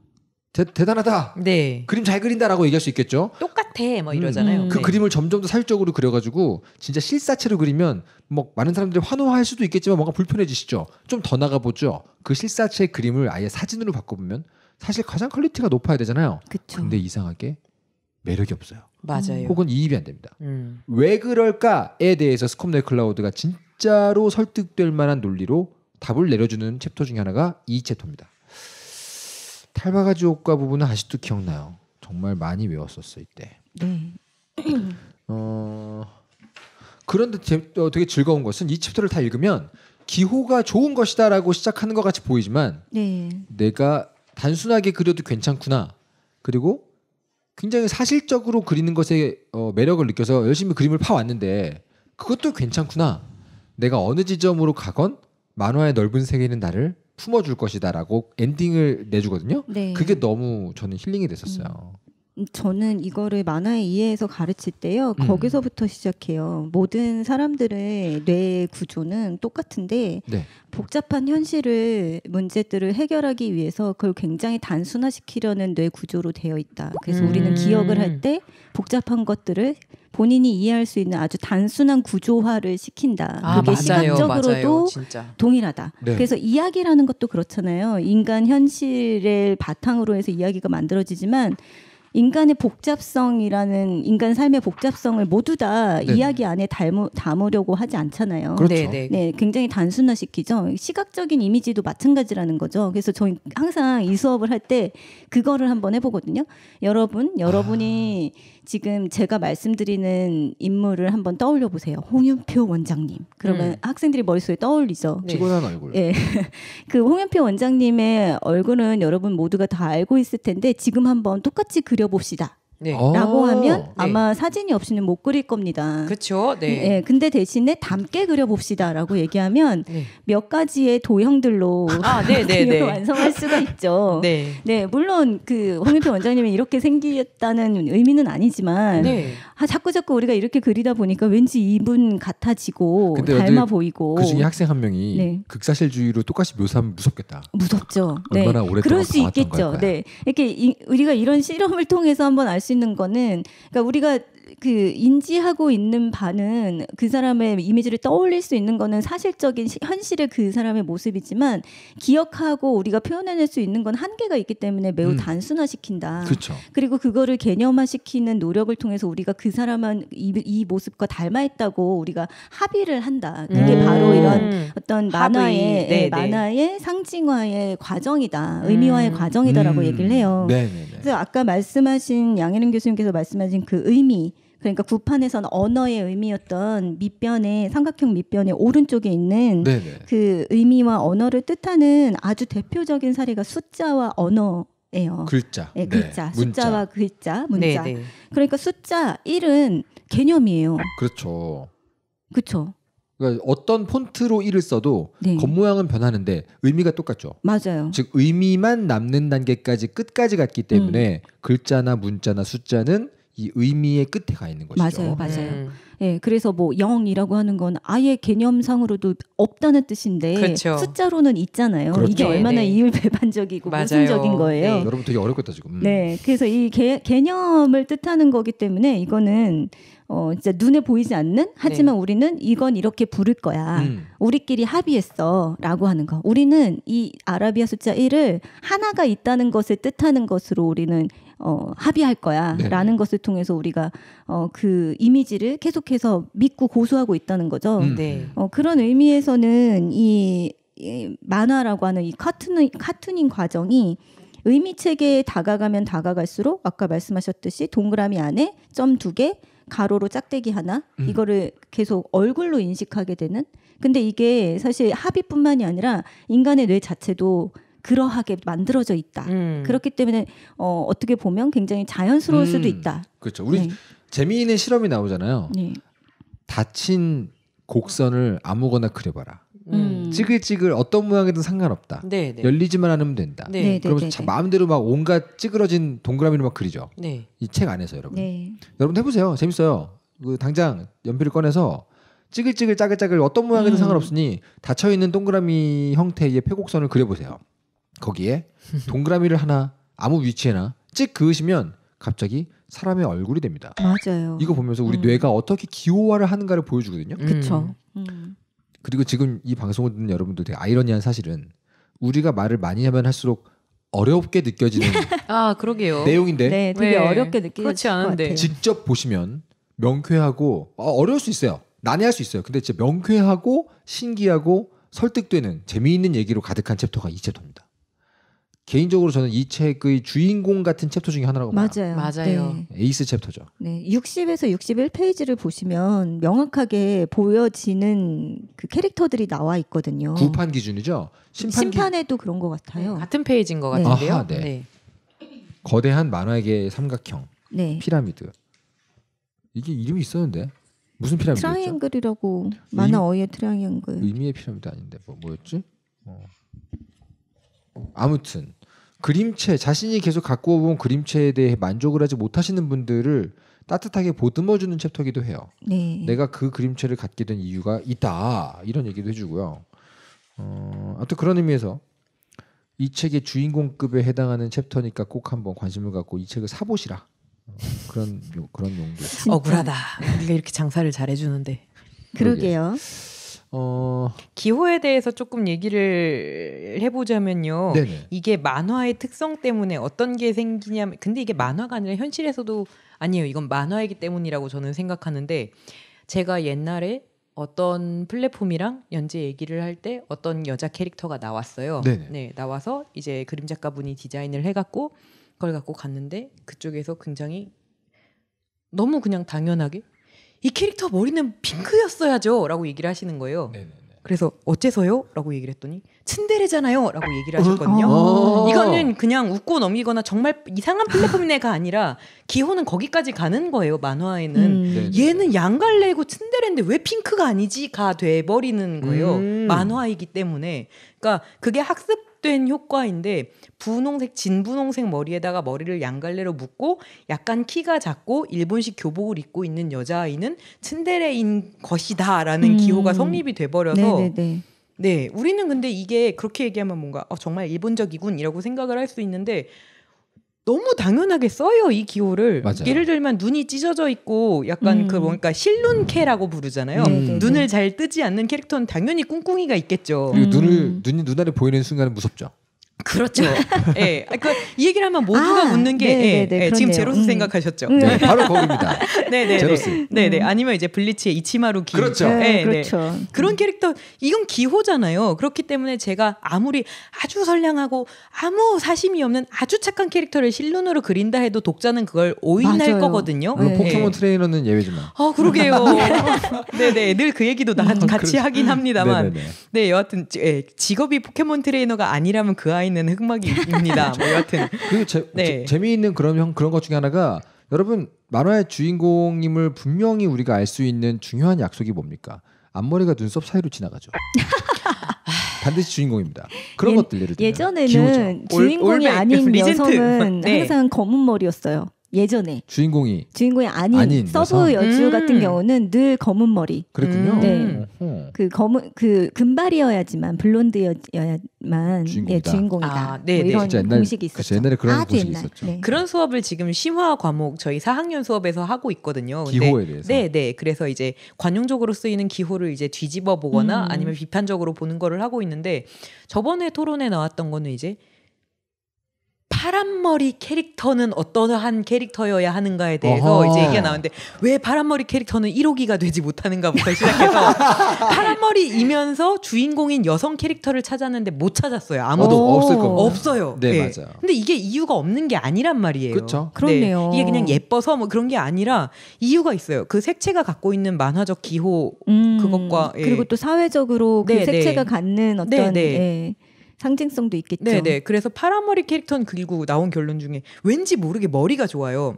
대, 단하다 네. 그림 잘 그린다라고 얘기할 수 있겠죠. 똑같아 뭐 음, 이러잖아요. 음. 그 네. 그림을 점점 더 사실적으로 그려가지고 진짜 실사체로 그리면 뭐 많은 사람들이 환호할 수도 있겠지만 뭔가 불편해지시죠. 좀 더 나가 보죠. 그 실사체 그림을 아예 사진으로 바꿔보면 사실 가장 퀄리티가 높아야 되잖아요. 그쵸. 근데 이상하게 매력이 없어요. 맞아요. 혹은 이입이 안 됩니다. 음. 왜 그럴까에 대해서 스콤네 클라우드가 진짜로 설득될 만한 논리로 답을 내려주는 챕터 중에 하나가 이 챕터입니다. 탈바가 지옥과 부분은 아직도 기억나요. 정말 많이 외웠었어 이때. 네. <clears throat> 어, 그런데 제, 어, 되게 즐거운 것은 이 챕터를 다 읽으면 기호가 좋은 것이다라고 시작하는 것 같이 보이지만 네. 내가 단순하게 그려도 괜찮구나. 그리고 굉장히 사실적으로 그리는 것에 어, 매력을 느껴서 열심히 그림을 파왔는데 그것도 괜찮구나. 내가 어느 지점으로 가건 만화의 넓은 세계는 나를 품어줄 것이다라고 엔딩을 내주거든요. 네. 그게 너무 저는 힐링이 됐었어요. 음. 저는 이거를 만화의 이해에서 가르칠 때요. 음. 거기서부터 시작해요. 모든 사람들의 뇌 구조는 똑같은데 네. 복잡한 현실을 문제들을 해결하기 위해서 그걸 굉장히 단순화시키려는 뇌 구조로 되어 있다. 그래서 음. 우리는 기억을 할 때 복잡한 것들을 본인이 이해할 수 있는 아주 단순한 구조화를 시킨다. 아, 그게 맞아요, 시각적으로도 맞아요, 동일하다. 네. 그래서 이야기라는 것도 그렇잖아요. 인간 현실을 바탕으로 해서 이야기가 만들어지지만 인간의 복잡성이라는 인간 삶의 복잡성을 모두 다 네네. 이야기 안에 담으, 담으려고 하지 않잖아요. 그렇죠. 네, 네. 네 굉장히 단순화시키죠. 시각적인 이미지도 마찬가지라는 거죠. 그래서 저희 항상 이 수업을 할 때 그거를 한번 해보거든요. 여러분, 여러분이 아... 지금 제가 말씀드리는 인물을 한번 떠올려 보세요. 홍윤표 원장님. 그러면 음. 학생들이 머릿속에 떠올리죠. 네. 피곤한 얼굴. 예. <laughs> 그 홍윤표 원장님의 얼굴은 여러분 모두가 다 알고 있을 텐데 지금 한번 똑같이 그려 봅시다. 네. 라고 하면 네. 아마 사진이 없이는 못 그릴 겁니다. 그렇죠. 네. 네. 근데 대신에 닮게 그려봅시다라고 얘기하면 네. 몇 가지의 도형들로 아, 네, <laughs> 완성할 수가 있죠. 네. 물론 그 홍윤표 원장님이 이렇게 생겼다는 의미는 아니지만 아 자꾸 자꾸 우리가 이렇게 그리다 보니까 왠지 이분 같아지고 닮아 보이고 그 중에 학생 한 명이 극사실주의로 똑같이 묘사하면 무섭겠다. 무섭죠. 얼마나 오래 그럴 수 있겠죠. 네. 이렇게 이, 우리가 이런 실험을 통해서 한번 알수 있는 거는 그러니까 우리가 그 인지하고 있는 바는 그 사람의 이미지를 떠올릴 수 있는 거는 사실적인 시, 현실의 그 사람의 모습이지만 기억하고 우리가 표현해낼 수 있는 건 한계가 있기 때문에 매우 음. 단순화시킨다. 그쵸. 그리고 그거를 개념화시키는 노력을 통해서 우리가 그 사람은 이, 이 모습과 닮아있다고 우리가 합의를 한다. 그게 음. 바로 이런 어떤 만화의 예, 네, 네, 만화의 상징화의 과정이다. 음. 의미화의 과정이다라고 음. 얘기를 해요. 네네네. 네, 네. 그래서 아까 말씀하신 양혜린 교수님께서 말씀하신 그 의미 그러니까 구판에서는 언어의 의미였던 밑변에 삼각형 밑변의 오른쪽에 있는 네네. 그 의미와 언어를 뜻하는 아주 대표적인 사례가 숫자와 언어 예요. 글자. 예, 네, 글자. 네. 숫자와 문자. 글자, 문자. 네네. 네. 그러니까 숫자 1은 개념이에요. 그렇죠. 그렇죠. 그러니까 어떤 폰트로 1을 써도 네. 겉모양은 변하는데 의미가 똑같죠. 맞아요. 즉 의미만 남는 단계까지 끝까지 갔기 때문에 음. 글자나 문자나 숫자는 이 의미의 끝에 가 있는 것이죠. 맞아요, 맞아요. 음. 예, 그래서 뭐 영이라고 하는 건 아예 개념상으로도 없다는 뜻인데 그렇죠. 숫자로는 있잖아요. 그렇죠. 이게 얼마나 네. 이율배반적이고 무아순적인 거예요. 네. 여러분 되게 어렵겠다 지금. 네, 그래서 이 개, 개념을 뜻하는 거기 때문에 이거는 어, 진짜 눈에 보이지 않는 네. 하지만 네. 우리는 이건 이렇게 부를 거야. 음. 우리끼리 합의했어라고 하는 거. 우리는 이 아라비아 숫자 1을 하나가 있다는 것을 뜻하는 것으로 우리는 어, 합의할 거야라는 네. 것을 통해서 우리가 어, 그 이미지를 계속해서 믿고 고수하고 있다는 거죠. 음. 네. 어, 그런 의미에서는 이, 이 만화라고 하는 이 카툰 카툰인 과정이 의미 체계에 다가가면 다가갈수록 아까 말씀하셨듯이 동그라미 안에 점 두 개, 가로로 짝대기 하나 음. 이거를 계속 얼굴로 인식하게 되는 근데 이게 사실 합의뿐만이 아니라 인간의 뇌 자체도 그러하게 만들어져 있다. 음. 그렇기 때문에 어, 어떻게 보면 굉장히 자연스러울 음. 수도 있다. 그렇죠. 우리 네. 재미있는 실험이 나오잖아요. 네. 다친 곡선을 아무거나 그려봐라. 음. 찌글찌글 어떤 모양이든 상관없다. 네네. 네. 열리지만 않으면 된다. 네. 네, 네 그러면 서 마음대로 막 온갖 찌그러진 동그라미를 막 그리죠. 이 책 안에서 여러분. 네. 여러분 해보세요. 재밌어요. 그 당장 연필을 꺼내서 찌글찌글 짜글짜글 어떤 모양이든 음. 상관없으니 닫혀 있는 동그라미 형태의 폐곡선을 그려보세요. 거기에 동그라미를 하나 아무 위치에나 찍 그으시면 갑자기 사람의 얼굴이 됩니다. 맞아요. 이거 보면서 우리 음. 뇌가 어떻게 기호화를 하는가를 보여주거든요. 그렇죠. 음. 그리고 지금 이 방송을 듣는 여러분도 되게 아이러니한 사실은 우리가 말을 많이 하면 할수록 어렵게 느껴지는 <laughs> 아 그러게요 내용인데 네, 되게 네. 어렵게 느끼지 않은데 직접 보시면 명쾌하고 어, 려울수 있어요 난해할 수 있어요 근데 진짜 명쾌하고 신기하고 설득되는 재미있는 얘기로 가득한 챕터가 이 챕터입니다. 개인적으로 저는 이 책의 주인공 같은 챕터 중에 하나라고 맞아요. 봐요. 맞아요. 네. 에이스 챕터죠. 네. 60에서 61페이지를 보시면 명확하게 보여지는 그 캐릭터들이 나와 있거든요. 구판 기준이죠. 심판 에도 그런 것 같아요. 네, 같은 페이지인 것 네. 같은데요. 아하, 네. 네. 거대한 만화계의 삼각형. 네. 피라미드. 이게 이름이 있었는데. 무슨 피라미드? 트라이앵글이라고 만화 어의 트라이앵글. 의미의 피라미드 아닌데 뭐, 뭐였지? 어. 아무튼 그림체 자신이 계속 갖고 온 그림체에 대해 만족을 하지 못하시는 분들을 따뜻하게 보듬어주는 챕터기도 해요. 네. 내가 그 그림체를 갖게 된 이유가 있다 이런 얘기도 해주고요. 어, 아무튼 그런 의미에서 이 책의 주인공급에 해당하는 챕터니까 꼭 한번 관심을 갖고 이 책을 사보시라. 어, 그런 요, 그런 용도. 억울하다. 우리가 이렇게 장사를 잘 해주는데. 그러게요. 그러게요. 어... 기호에 대해서 조금 얘기를 해보자면요. 네네. 이게 만화의 특성 때문에 어떤 게 생기냐면, 근데 이게 만화가 아니라 현실에서도 아니에요. 이건 만화이기 때문이라고 저는 생각하는데, 제가 옛날에 어떤 플랫폼이랑 연재 얘기를 할 때 어떤 여자 캐릭터가 나왔어요. 네네. 네, 나와서 이제 그림 작가분이 디자인을 해갖고 그걸 갖고 갔는데 그쪽에서 굉장히 너무 그냥 당연하게 이 캐릭터 머리는 핑크였어야죠라고 얘기를 하시는 거예요. 네네. 그래서 어째서요? 라고 얘기를 했더니 츤데레잖아요 라고 얘기를 하셨거든요 어? 아. 이거는 그냥 웃고 넘기거나 정말 이상한 플랫폼이네가 아니라 기호는 거기까지 가는 거예요 만화에는 음. 네, 네, 네. 얘는 양갈래고 츤데레인데 왜 핑크가 아니지 가 돼버리는 거예요 음. 만화이기 때문에 그러니까 그게 학습 반된 효과인데 분홍색 진분홍색 머리에다가 머리를 양갈래로 묶고 약간 키가 작고 일본식 교복을 입고 있는 여자아이는 츤데레인 것이다라는 음. 기호가 성립이 돼 버려서 네네네. 네, 우리는 근데 이게 그렇게 얘기하면 뭔가 어, 정말 일본적이군 이라고 생각을 할 수 있는데 너무 당연하게 써요 이 기호를 맞아요. 예를 들면 눈이 찢어져 있고 약간 그 음. 그 뭔가 실눈캐라고 부르잖아요 음. 음. 눈을 잘 뜨지 않는 캐릭터는 당연히 꿍꿍이가 있겠죠 그리고 눈을 음. 눈이 눈알이 보이는 순간은 무섭죠 그렇죠. <laughs> 예. 아, 그이 그러니까 얘기를 하면 모두가 아, 웃는 게 네, 네, 예, 네, 예, 지금 제로스 음. 생각하셨죠. 음. 네, 바로 <laughs> 거기입니다. 네, 네, 네. 제로스. 네, 네. 음. 아니면 이제 블리치의 이치마루 기. 그렇죠. 네, 예, 네. 그렇죠. 그런 음. 캐릭터 이건 기호잖아요. 그렇기 때문에 제가 아무리 아주 선량하고 아무 사심이 없는 아주 착한 캐릭터를 실눈으로 그린다 해도 독자는 그걸 오인할 거거든요. 포켓몬 트레이너는 예외지만. 아, 그러게요. <laughs> 네, 네. 늘 그 얘기도 나, 같이 그렇죠. 하긴 합니다만. 네, 네 여하튼 직업이 포켓몬 트레이너가 아니라면 그 아이는 있는 흑막이입니다. 뭐 여하튼 <laughs> 그리고 제, 네. 재, 미있는 그런 형 그런 것 중에 하나가 여러분 만화의 주인공임을 분명히 우리가 알 수 있는 중요한 약속이 뭡니까? 앞머리가 눈썹 사이로 지나가죠. <laughs> 반드시 주인공입니다. 그런 예, 것들 예를 들면 예전에는 기우죠. 주인공이 올, 아닌 리젠트. 여성은 <laughs> 네. 항상 검은 머리였어요. 예전에 주인공이 주인공이 아닌, 아닌 서브 여사? 여주 같은 음. 경우는 늘 검은 머리. 그랬군요. 네. 어허. 그 검은 그 금발이어야지만 블론드여야만 주인공이다. 예, 주인공이다. 아, 네, 뭐 이런 옛날, 공식이 있었죠. 옛날에 그런 아주 공식이 옛날. 있었죠. 네. 그런 수업을 지금 심화 과목 저희 4학년 수업에서 하고 있거든요. 기호에 대해서. 네, 네. 그래서 이제 관용적으로 쓰이는 기호를 이제 뒤집어 보거나 음. 아니면 비판적으로 보는 거를 하고 있는데 저번에 토론에 나왔던 거는 이제 파란머리 캐릭터는 어떠한 캐릭터여야 하는가에 대해서 어허. 이제 얘기가 나오는데 왜 파란머리 캐릭터는 1호기가 되지 못하는가부터 <laughs> 시작해서 파란머리이면서 주인공인 여성 캐릭터를 찾았는데 못 찾았어요. 아무도 오. 어, 없을 겁니다. 없어요. 네, 네, 맞아요. 근데 이게 이유가 없는 게 아니란 말이에요. 그렇죠. 그렇네요. 이게 그냥 예뻐서 뭐 그런 게 아니라 이유가 있어요. 그 색채가 갖고 있는 만화적 기호 음. 그것과 예. 그리고 또 사회적으로 그 네, 네. 색채가 갖는 어떤 네, 예. 상징성도 있겠죠. 네, 네. 그래서 파란머리 캐릭터는 그리고 나온 결론 중에 왠지 모르게 머리가 좋아요.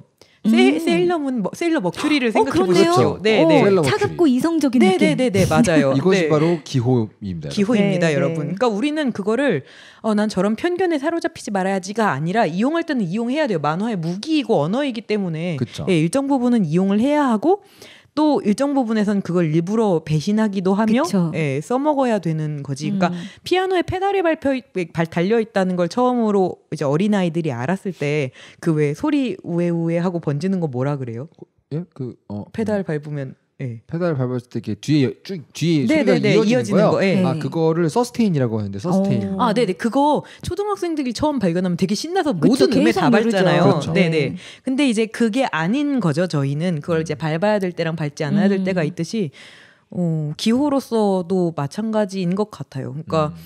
세, 음. 세일러문 뭐, 세일러 머큐리를 어, 생각해 보셨죠. 그렇죠. 네, 어, 네. 차갑고 이성적인 네, 느낌. 네, 네, 네, 맞아요. <laughs> 이것이 네. 바로 기호입니다. 기호입니다, 네, 네, 여러분. 그러니까 우리는 그거를 어, 난 저런 편견에 사로잡히지 말아야지가 아니라 이용할 때는 이용해야 돼요. 만화의 무기이고 언어이기 때문에 예, 일정 부분은 이용을 해야 하고 또 일정 부분에선 그걸 일부러 배신하기도 하며 예, 써먹어야 되는 거지. 그러니까 음. 그러니까 피아노에 페달이 밟혀 발 달려 있다는 걸 처음으로 이제 어린 아이들이 알았을 때 그 왜 소리 우에우에 하고 번지는 거 뭐라 그래요? 예? 그 어, 페달 밟으면 네. 예. 페달 을 밟았을 때이게 뒤에 쭉 뒤에 네, 소리가 네, 네 이어지는, 거예요. 거, 예, 아, 예. 어. 아, 네. 아 그거를 서스테인이라고 하는데 서스테인. 오. 아 네네 그거 초등학생들이 처음 발견하면 되게 신나서 모든 그쵸, 음에 다 밟잖아요. 그렇죠. 네네. 네. 음. 근데 이제 그게 아닌 거죠. 저희는 그걸 이제 음. 밟아야 될 때랑 밟지 않아야 될 음. 때가 있듯이 어, 기호로서도 마찬가지인 것 같아요. 그러니까. 음.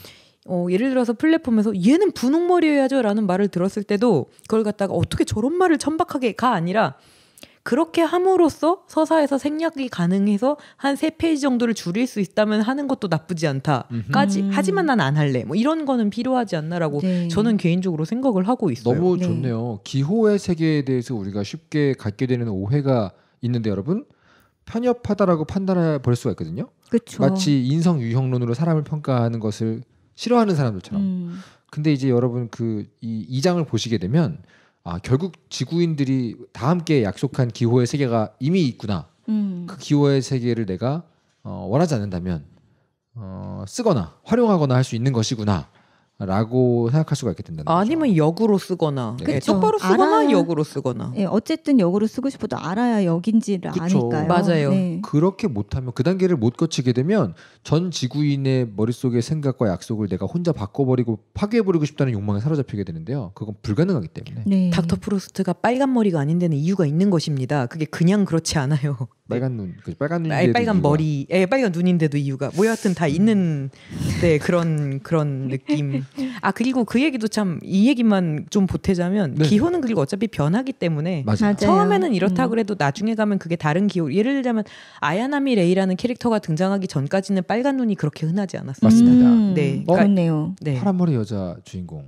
어, 예를 들어서 플랫폼에서 얘는 분홍머리여야죠 라는 말을 들었을 때도 그걸 갖다가 어떻게 저런 말을 천박하게 가 아니라 그렇게 함으로써 서사에서 생략이 가능해서 한 세 페이지 정도를 줄일 수 있다면 하는 것도 나쁘지 않다까지 음 하지만 난 안 할래 뭐 이런 거는 필요하지 않나라고 네. 저는 개인적으로 생각을 하고 있어요. 너무 네. 좋네요. 네. 기호의 세계에 대해서 우리가 쉽게 갖게 되는 오해가 있는데 여러분 편협하다라고 판단해 볼 수가 있거든요. 그쵸. 마치 인성 유형론으로 사람을 평가하는 것을 싫어하는 사람들처럼. 음. 근데 이제 여러분 그이이장을 보시게 되면 아 결국 지구인들이 다 함께 약속한 기호의 세계가 이미 있구나. 음. 그 기호의 세계를 내가 어, 원하지 않는다면 어, 쓰거나 활용하거나 할 수 있는 것이구나. 라고 생각할 수가 있게 된다는 거죠. 아니면 역으로 쓰거나 네. 그쵸. 똑바로 쓰거나 알아야, 역으로 쓰거나 네, 어쨌든 역으로 쓰고 싶어도 알아야 역인지를 그쵸. 아니까요. 맞아요. 네. 그렇게 못하면 그 단계를 못 거치게 되면 전 지구인의 머릿속의 생각과 약속을 내가 혼자 바꿔버리고 파괴해버리고 싶다는 욕망에 사로잡히게 되는데요. 그건 불가능하기 때문에 네. 닥터 프로스트가 빨간 머리가 아닌 데는 이유가 있는 것입니다. 그게 그냥 그렇지 않아요. <laughs> 빨간 눈, 그 빨간 눈, 빨간 머리, 예, 빨간 눈인데도 이유가 뭐 여하튼 다 있는데 네, 그런 그런 느낌. 아 그리고 그 얘기도 참 이 얘기만 좀 보태자면 네. 기호는 그리고 어차피 변하기 때문에 맞아요. 처음에는 이렇다 음. 그래도 나중에 가면 그게 다른 기호. 예를 들자면 아야나미 레이라는 캐릭터가 등장하기 전까지는 빨간 눈이 그렇게 흔하지 않았습니다. 맞습니다. 음. 네, 어? 그러니까, 어, 네요 네. 파란 머리 여자 주인공.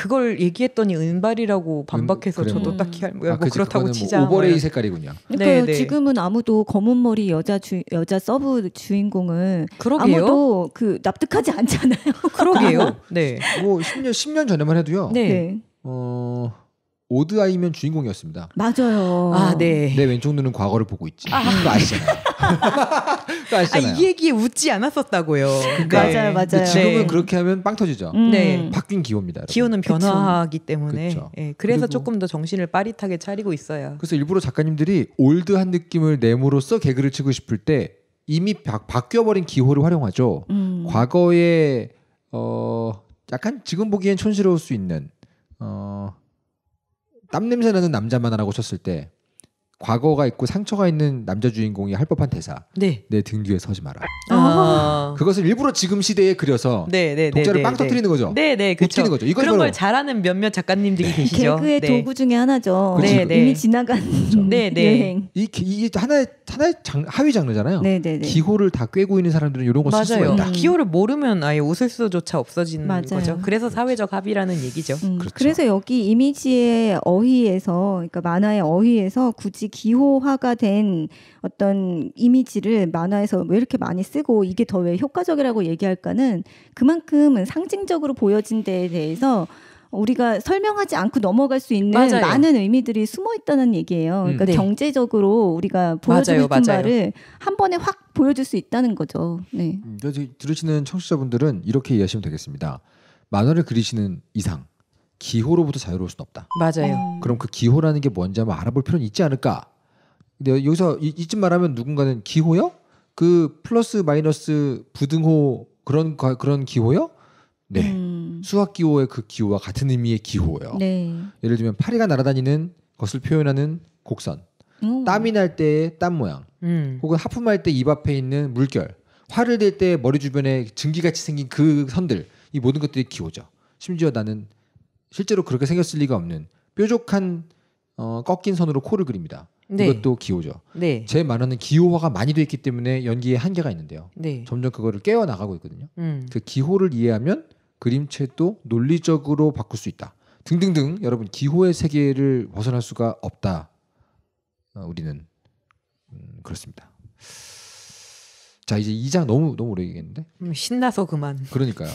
그걸 얘기했더니 은발이라고 반박해서 음, 저도 딱히 할, 뭐 아, 그렇다고 치자. 뭐 오버레이 색깔이군요. 그러니까 네, 지금은 아무도 검은 머리 여자 주, 여자 서브 주인공은 그러게요? 아무도 그 납득하지 않잖아요. 그러게요. 네. <laughs> 뭐 10년 10년 전에만 해도요. 네. 네. 어 오드 아이면 주인공이었습니다. 맞아요. 아, 네. 내 왼쪽 눈은 과거를 보고 있지. 아. 그 아시잖아요. <laughs> 아시잖아요. 아, 이 얘기에 웃지 않았었다고요. 그러니까 근데 맞아요, 맞아요. 지금은 네. 그렇게 하면 빵 터지죠. 음. 네. 바뀐 기호입니다. 여러분. 기호는 변화하기 때문에. 그쵸. 네. 그래서 조금 더 정신을 빠릿하게 차리고 있어요. 그래서 일부러 작가님들이 올드한 느낌을 내므로써 개그를 치고 싶을 때 이미 바, 뀌어버린 기호를 활용하죠. 음. 과거에 어 약간 지금 보기엔 촌스러울 수 있는 어땀 냄새 나는 남자만화라고 쳤을 때 과거가 있고 상처가 있는 남자 주인공이 할 법한 대사. 네. 내등 뒤에 서지 마라. 아~ 그것을 일부러 지금 시대에 그려서 네, 네, 네 독자를 네, 빵 네. 터뜨리는 거죠. 네, 네, 그렇죠. 거죠. 이건 그런 걸 잘하는 몇몇 작가님들이 계시죠. 개그의 도구 중에 하나죠. 그치? 그렇죠. 네, 네. 이미 지나간 그렇죠. 네, 이, 이 하나의 사나의 장, 하위 장르잖아요. 네네네. 기호를 다 꿰고 있는 사람들은 이런 거 쓸 수가 있다. 음. 기호를 모르면 아예 웃을 수조차 없어지는 맞아요. 거죠. 그래서 사회적 합의라는 얘기죠. 음. 그렇죠. 그래서 여기 이미지의 어휘에서 그러니까 만화의 어휘에서 굳이 기호화가 된 어떤 이미지를 만화에서 왜 이렇게 많이 쓰고 이게 더 왜 효과적이라고 얘기할까는 그만큼은 상징적으로 보여진 데에 대해서 음. 우리가 설명하지 않고 넘어갈 수 있는 맞아요. 많은 의미들이 숨어 있다는 얘기예요. 음. 그러니까 네. 경제적으로 우리가 보여주 말을 한 번에 확 보여줄 수 있다는 거죠. 네. 음, 들으시는 청취자분들은 이렇게 이해하시면 되겠습니다. 만화를 그리시는 이상 기호로부터 자유로울 수는 없다. 맞아요. 음. 그럼 그 기호라는 게 뭔지 한번 알아볼 필요는 있지 않을까? 근데 여기서 이쯤 말하면 누군가는 기호요? 그 플러스 마이너스 부등호 그런 그런 기호요? 네. 음. 수학 기호의 그 기호와 같은 의미의 기호예요. 네. 예를 들면 파리가 날아다니는 것을 표현하는 곡선. 음. 땀이 날 때의 땀 모양. 음. 혹은 하품할 때 입 앞에 있는 물결. 화를 낼 때 머리 주변에 증기같이 생긴 그 선들. 이 모든 것들이 기호죠. 심지어 나는 실제로 그렇게 생겼을 리가 없는 뾰족한 어, 꺾인 선으로 코를 그립니다. 네. 이것도 기호죠. 네. 제 만화는 기호화가 많이 되어 있기 때문에 연기에 한계가 있는데요. 네. 점점 그거를 깨어 나가고 있거든요. 음. 그 기호를 이해하면 그림체도 논리적으로 바꿀 수 있다. 등등등 여러분 기호의 세계를 벗어날 수가 없다. 어, 우리는 음, 그렇습니다. 자 이제 2장 너무 너무 오래 얘기했는데 음, 신나서 그만. 그러니까요.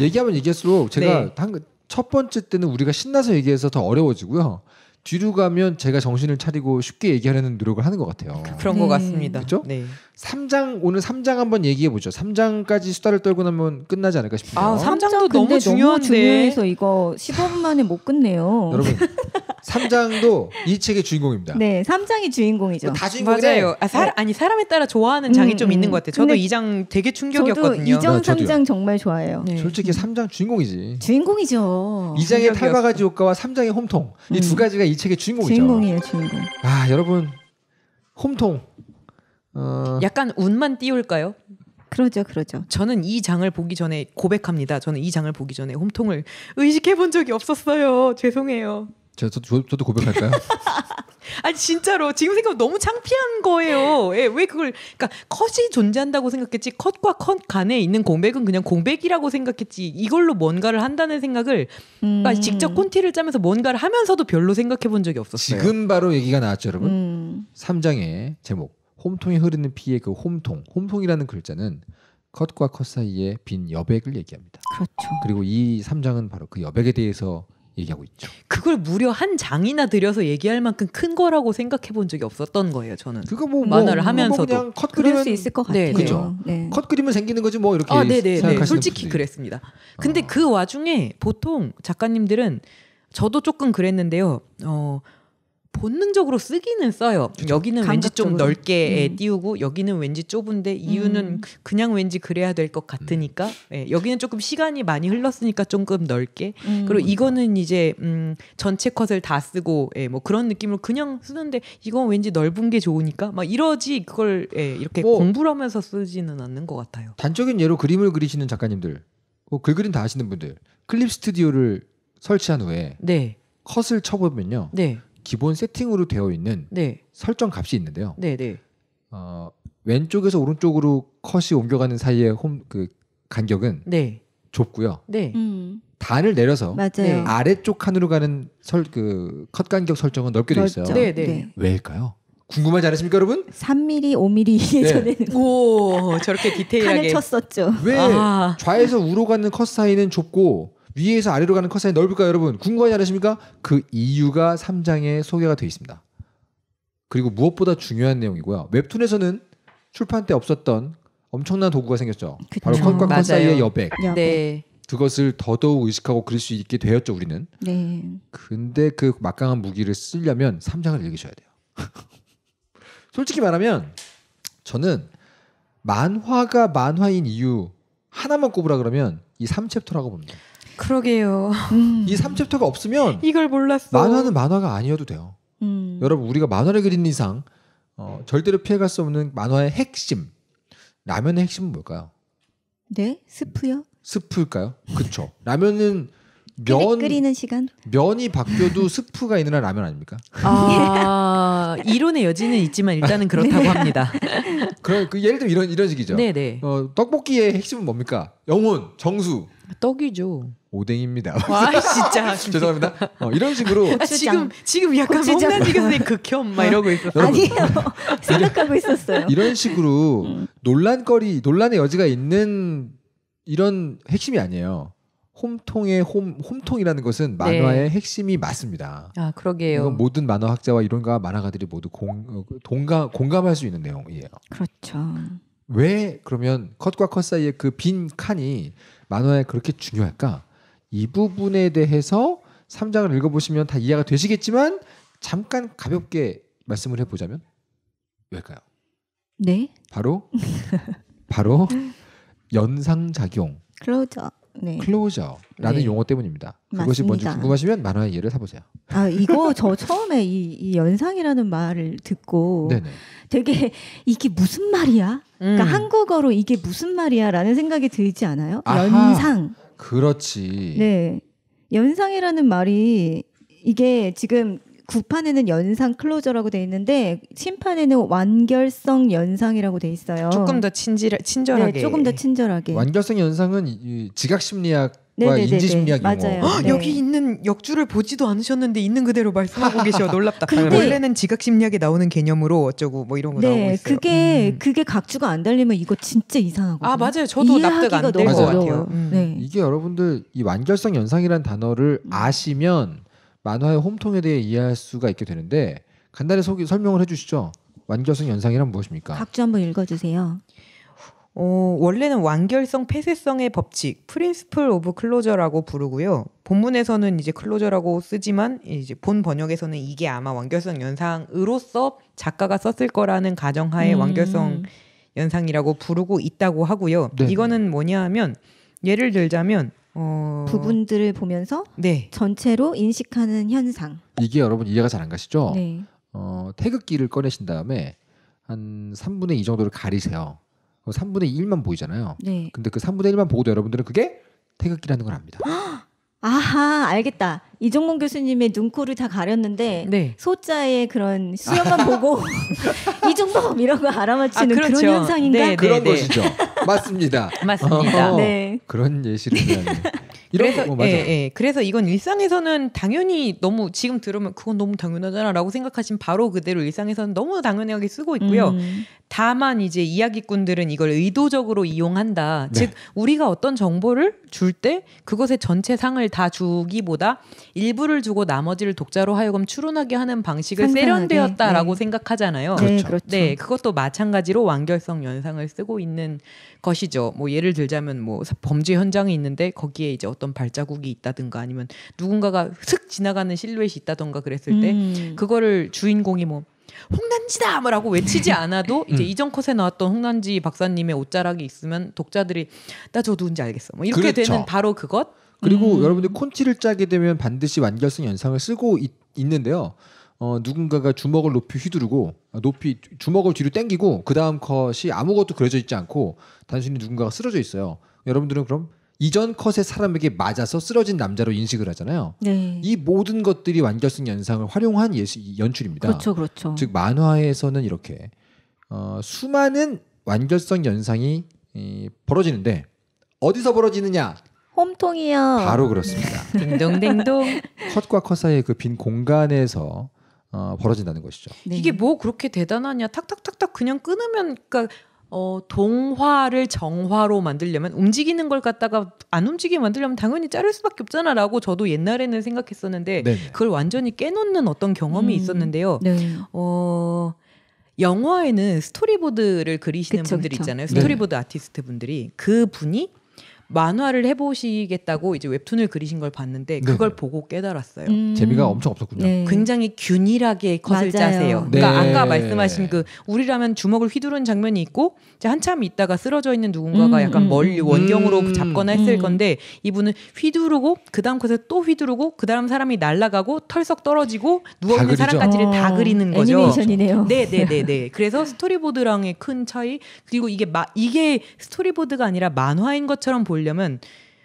얘기하면 얘기할수록 제가 <laughs> 네. 한첫 그 번째 때는 우리가 신나서 얘기해서 더 어려워지고요. 뒤로 가면 제가 정신을 차리고 쉽게 얘기하려는 노력을 하는 것 같아요. 그, 그런 네. 것 같습니다. 그렇죠? 네. 3장 오늘 3장 한번 얘기해 보죠. 3장까지 수다를 떨고 나면 끝나지 않을까 싶은데요. 아, 3장도 너무 중요한데. 너무 중요해서 이거 15분 만에 못 끝내요. 여러분 <laughs> 3장도 이 책의 주인공입니다. 네, 3장이 주인공이죠. 다 주인공이에요. 맞아요. 아, 사, 네. 니 사람에 따라 좋아하는 장이 음, 좀 있는 음. 것 같아요. 저도 2장 되게 충격이었거든요. 저도 2장, 3장 아, 정말 좋아해요. 네. 솔직히 3장 음. 주인공이지. 주인공이죠. 2장의 탈바가지 효과와 3장의 홈통. 이두 음. 가지가 이 책의 주인공이죠. 주인공이에요, 주인공. 아, 여러분. 홈통. 어... 약간 운만 띄울까요? 그러죠, 그러죠. 저는 이 장을 보기 전에 고백합니다. 저는 이 장을 보기 전에 홈통을 의식해 본 적이 없었어요. 죄송해요. 저, 저, 저도 고백할까요? <laughs> 아니 진짜로 지금 생각하면 너무 창피한 거예요. 예, 왜 그걸 그러니까 컷이 존재한다고 생각했지 컷과 컷 간에 있는 공백은 그냥 공백이라고 생각했지 이걸로 뭔가를 한다는 생각을 그러니까 음. 그러니까 직접 콘티를 짜면서 뭔가를 하면서도 별로 생각해 본 적이 없었어요. 지금 바로 얘기가 나왔죠, 여러분. 음. 3장의 제목 홈통에 흐르는 피의 그 홈통 홈통이라는 글자는 컷과 컷 사이의 빈 여백을 얘기합니다. 그렇죠. 그리고 이 3장은 바로 그 여백에 대해서 얘기하고 있죠. 그걸 무려 한 장이나 들여서 얘기할 만큼 큰 거라고 생각해 본 적이 없었던 거예요. 저는 그거 뭐, 뭐 만화를 뭐, 하면서도 뭐컷그리수 있을 것 네, 네. 같아요. 네, 그죠. 네. 컷 그리면 생기는 거지 뭐 이렇게 아, 네네, 네, 생각하시는 솔직히 분이 그랬습니다. 근데 어. 그 와중에 보통 작가님들은 저도 조금 그랬는데요. 어, 본능적으로 쓰기는 써요. 그쵸. 여기는 왠지 좀 넓게 음. 띄우고 여기는 왠지 좁은데 이유는 음. 그냥 왠지 그래야 될 것 같으니까 음. 예, 여기는 조금 시간이 많이 흘렀으니까 조금 넓게 음. 그리고 이거는 이제 음, 전체 컷을 다 쓰고 예, 뭐 그런 느낌으로 그냥 쓰는데 이건 왠지 넓은 게 좋으니까 막 이러지 그걸 예, 이렇게 뭐, 공부를 하면서 쓰지는 않는 것 같아요. 단적인 예로 그림을 그리시는 작가님들, 뭐 글그림 다 하시는 분들 클립 스튜디오를 설치한 후에 네. 컷을 쳐보면요. 네. 기본 세팅으로 되어 있는 네. 설정 값이 있는데요. 네, 네. 어, 왼쪽에서 오른쪽으로 컷이 옮겨가는 사이에 홈 그 간격은 네. 좁고요. 네. 음. 단을 내려서 맞아요. 네. 아래쪽 칸으로 가는 설그컷 간격 설정은 넓게 되어 있어요. 네. 네. 네. 왜일까요? 궁금하지 않으십니까, 여러분? 3mm, 5mm 예전에는 네. 오 저렇게 <laughs> 디테일하게 칸을 쳤었죠. 왜 아. 좌에서 우로 가는 컷 사이는 좁고 위에서 아래로 가는 컷사인 넓을까요, 여러분? 궁금하지 않으십니까? 그 이유가 3장에 소개가 되어 있습니다. 그리고 무엇보다 중요한 내용이고요. 웹툰에서는 출판 때 없었던 엄청난 도구가 생겼죠. 그쵸, 바로 컷과 컷 사이의 여백. 여백. 네. 네. 그것을 더더욱 의식하고 그릴 수 있게 되었죠, 우리는. 네. 근데 그 막강한 무기를 쓰려면 3장을 읽으셔야 돼요. <laughs> 솔직히 말하면 저는 만화가 만화인 이유 하나만 꼽으라 그러면 이 3챕터라고 봅니다. 그러게요. 음. 이 3챕터가 없으면 이걸 몰랐어. 만화는 만화가 아니어도 돼요. 음. 여러분 우리가 만화를 그리 이상 어, 절대로 피해갈 수 없는 만화의 핵심 라면의 핵심은 뭘까요? 네 스프요. 스프일까요? 그쵸. 라면은 <laughs> 면 끓이는 시간 면이 바뀌어도 스프가 있는 라면 아닙니까? 아 <laughs> 이론의 여지는 있지만 일단은 그렇다고 네. 합니다. 그럼 그 예를 들면 이런 이런 식이죠. 네네. 네. 어, 떡볶이의 핵심은 뭡니까? 영혼, 정수, 떡이죠. 오뎅입니다. <laughs> 와 진짜 <laughs> 죄송합니다. 어, 이런 식으로 아, 지금 지금 약간 홍나지 교수님 극혐 막 이러고 있어. 아니에요. <laughs> 생각하고 있었어요. 이런 식으로 음. 논란거리 논란의 여지가 있는 이런 핵심이 아니에요. 홈통의 홈 홈통이라는 것은 네. 만화의 네. 핵심이 맞습니다. 아 그러게요. 모든 만화학자와 이론가 만화가들이 모두 공, 어, 그 동가, 공감할 수 있는 내용이에요. 그렇죠. 왜 그러면 컷과 컷 사이의 그 빈 칸이 만화에 그렇게 중요할까? 이 부분에 대해서 3장을 읽어보시면 다 이해가 되시겠지만 잠깐 가볍게 말씀을 해보자면 왜일까요? 네. 바로 바로 <laughs> 연상작용. 그러죠. 네. 클로저라는 네. 용어 때문입니다. 맞습니다. 뭔지 궁금하시면 만화의 예를 사보세요. 아 이거 저 처음에 이, 이 연상이라는 말을 듣고 네네. 되게 이게 무슨 말이야? 그러니까 음. 그러니까 한국어로 이게 무슨 말이야라는 생각이 들지 않아요? 아하, 연상. 그렇지. 네, 연상이라는 말이 이게 지금 구판에는 연상 클로저라고 돼 있는데 심판에는 완결성 연상이라고 돼 있어요. 조금 더 친절 친절하게. 네, 조금 더 네. 친절하게. 완결성 연상은 지각 심리학 네 인지심리학 맞아요. 어, 네. 여기 있는 역주를 보지도 않으셨는데 있는 그대로 말씀하고 계셔 놀랍다. 근데, 원래는 지각심리학에 나오는 개념으로 어쩌고 뭐 이런 거 네, 나오고 있어요. 그게 음. 그게 각주가 안 달리면 이거 진짜 이상하고. 아 맞아요. 저도 납득 안될것 같아요. 음. 네. 이게 여러분들 이 완결성 연상이란 단어를 음. 아시면 만화의 홈통에 대해 이해할 수가 있게 되는데 간단히 소개, 설명을 해주시죠. 완결성 연상이란 무엇입니까? 각주 한번 읽어주세요. 어, 원래는 완결성 폐쇄성의 법칙 (principle 라고 부르고요. 본문에서는 이제 클로저라고 쓰지만 이제 본 번역에서는 이게 아마 완결성 연상으로서 작가가 썼을 거라는 가정하에 음. 완결성 연상이라고 부르고 있다고 하고요. 네네. 네. 이거는 뭐냐 하면 예를 들자면 어... 부분들을 보면서 네. 전체로 인식하는 현상. 이게 여러분 이해가 잘 안 가시죠? 네. 어, 태극기를 꺼내신 다음에 한 3분의 2 정도를 가리세요. 3분의 1만 보이잖아요. 네. 근데 그 3분의 1만 보고도 여러분들은 그게 태극기라는 걸 압니다. <gasps> 아하, 알겠다. 이종문 교수님의 눈코를 다 가렸는데 네. 소자의 그런 수염만 <laughs> 보고 <laughs> 이종범 이런 거 알아맞히는 아, 그렇죠. 그런 현상인가 네, 네 그런 네, 것이죠. 맞습니다. <laughs> 맞습니다. 어, 네. 그런 예시를 그래서 거, 어, 예, 예. 그래서 이건 일상에서는 당연히 너무 지금 들으면 그건 너무 당연하잖아라고 생각하신 바로 그대로 일상에서는 너무 당연하게 쓰고 있고요. 음. 다만 이제 이야기꾼들은 이걸 의도적으로 이용한다. 네. 즉 우리가 어떤 정보를 줄 때 그것의 전체 상을 다 주기보다 일부를 주고 나머지를 독자로 하여금 추론하게 하는 방식을 세련되었다라고 네. 생각하잖아요. 네, 그렇죠. 그렇죠. 네, 그것도 마찬가지로 완결성 연상을 쓰고 있는 것이죠. 뭐 예를 들자면 뭐 범죄 현장이 있는데 거기에 이제 어떤 발자국이 있다든가 아니면 누군가가 슥 지나가는 실루엣이 있다던가 그랬을 때 음. 그거를 주인공이 뭐 홍난지다 뭐라고 외치지 않아도 <laughs> 이제 음. 이전 컷에 나왔던 홍난지 박사님의 옷자락이 있으면 독자들이 나 저 누군지 알겠어. 뭐 이렇게 그렇죠. 되는 바로 그것 그리고 음. 여러분들 콘티를 짜게 되면 반드시 완결성 연상을 쓰고 있, 는데요 어, 누군가가 주먹을 높이 휘두르고 아, 높이 주먹을 뒤로 당기고 그 다음 컷이 아무것도 그려져 있지 않고 단순히 누군가가 쓰러져 있어요. 여러분들은 그럼 이전 컷의 사람에게 맞아서 쓰러진 남자로 인식을 하잖아요. 네. 이 모든 것들이 완결성 연상을 활용한 예시, 연출입니다. 그렇죠, 그렇죠. 즉 만화에서는 이렇게 어, 수많은 완결성 연상이 이, 벌어지는데 어디서 벌어지느냐? 홈통이요. 바로 그렇습니다. <laughs> 딩동댕동. 컷과 컷 사이의 그 빈 공간에서 어, 벌어진다는 것이죠. 네. 이게 뭐 그렇게 대단하냐? 탁탁탁탁 그냥 끊으면 그러니까 어, 동화를 정화로 만들려면 움직이는 걸 갖다가 안 움직이게 만들려면 당연히 자를 수밖에 없잖아라고 저도 옛날에는 생각했었는데 네네. 그걸 완전히 깨놓는 어떤 경험이 음. 있었는데요. 네. 어 영화에는 스토리보드를 그리시는 그쵸, 분들이 그쵸. 있잖아요. 스토리보드 네. 아티스트 분들이 그 분이 만화를 해보시겠다고 이제 웹툰을 그리신 걸 봤는데 네. 그걸 네 보고 깨달았어요. 음. 재미가 엄청 없었군요. 네. 굉장히 균일하게 컷을 맞아요. 짜세요. 네. 그러니까 네. 아까 말씀하신 네. 그 우리라면 주먹을 휘두른 장면이 있고 이제 한참 있다가 쓰러져 있는 누군가가 음, 약간 멀리 음. 원경으로 음. 잡거나 했을 음. 건데 이분은 휘두르고 그 다음 컷에 또 휘두르고 그 다음 사람이 날아가고 털썩 떨어지고 누워 있는 사람까지를 다 어, 그리는 거죠. 애니메이션이네요. 네, 네, 네, 네. 그래서 스토리보드랑의 큰 차이 그리고 이게 마, 이게 스토리보드가 아니라 만화인 것처럼 보 보려면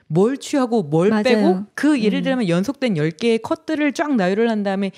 뭘 취하고 뭘 맞아요. 빼고 그 예를 음. 들면 연속된 10개의 컷들을 쫙 나열을 한 다음에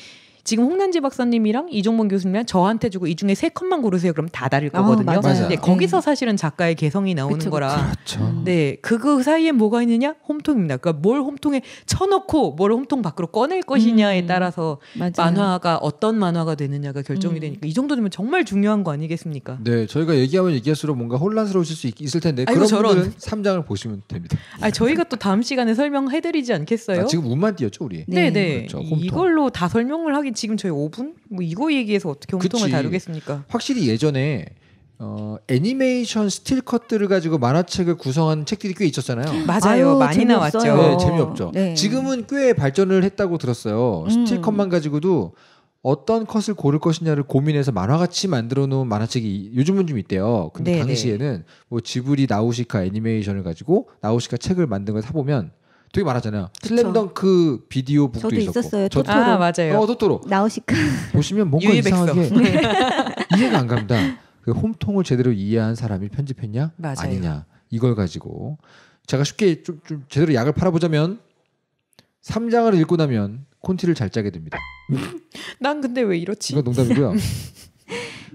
지금 홍난지 박사님이랑 이종범 교수님이랑 저한테 주고 이 중에 세 컷만 고르세요. 그럼 다 다를 거거든요. 어, 맞아요. 네, 거기서 음. 사실은 작가의 개성이 나오는 그쵸, 거라. 그렇 음. 네, 그거 사이에 뭐가 있느냐? 홈통입니다. 그러니까 뭘 홈통에 쳐놓고 뭘 홈통 밖으로 꺼낼 것이냐에 음. 따라서 음, 만화가 어떤 만화가 되느냐가 결정이 음. 되니까 이 정도 되면 정말 중요한 거 아니겠습니까? 네, 저희가 얘기하면 얘기할수록 뭔가 혼란스러우실 수 있, 을 텐데 아이고, 그런 저런. 분들은 3장을 보시면 됩니다. 아, 저희가 또 다음 시간에 설명해드리지 않겠어요? 아, 지금 운만 띄었죠 우리. 네, 네. 그렇죠, 이걸로 다 설명을 하기 지금 저희 5분 뭐 이거 얘기해서 어떻게 혼통을 그치. 다루겠습니까? 확실히 예전에 어, 애니메이션 스틸 컷들을 가지고 만화책을 구성한 책들이 꽤 있었잖아요. <laughs> 맞아요, 아유, 많이 재미없어요. 나왔죠. 네, 재미없죠. 네. 지금은 꽤 발전을 했다고 들었어요. 스틸 음. 컷만 가지고도 어떤 컷을 고를 것이냐를 고민해서 만화같이 만들어 놓은 만화책이 요즘은 좀 있대요. 근데 네네. 네. 당시에는 뭐 지브리 나우시카 애니메이션을 가지고 나우시카 책을 만든 걸 사보면 되게 많았잖아요. 그쵸. 슬램덩크 그 비디오 북도 저도 있었고. 있었어요. 토토로. 아, 맞아요. 어, 토토로. 나우시카. <laughs> 보시면 뭔가 유이백서. 이상하게 네. <laughs> 이해가 안 갑니다. 그 홈통을 제대로 이해한 사람이 편집했냐? 맞아요. 아니냐. 이걸 가지고 제가 쉽게 좀, 좀 제대로 약을 팔아보자면 3장을 읽고 나면 콘티를 잘 짜게 됩니다. <laughs> 난 근데 왜 이렇지? 이건 농담이고요.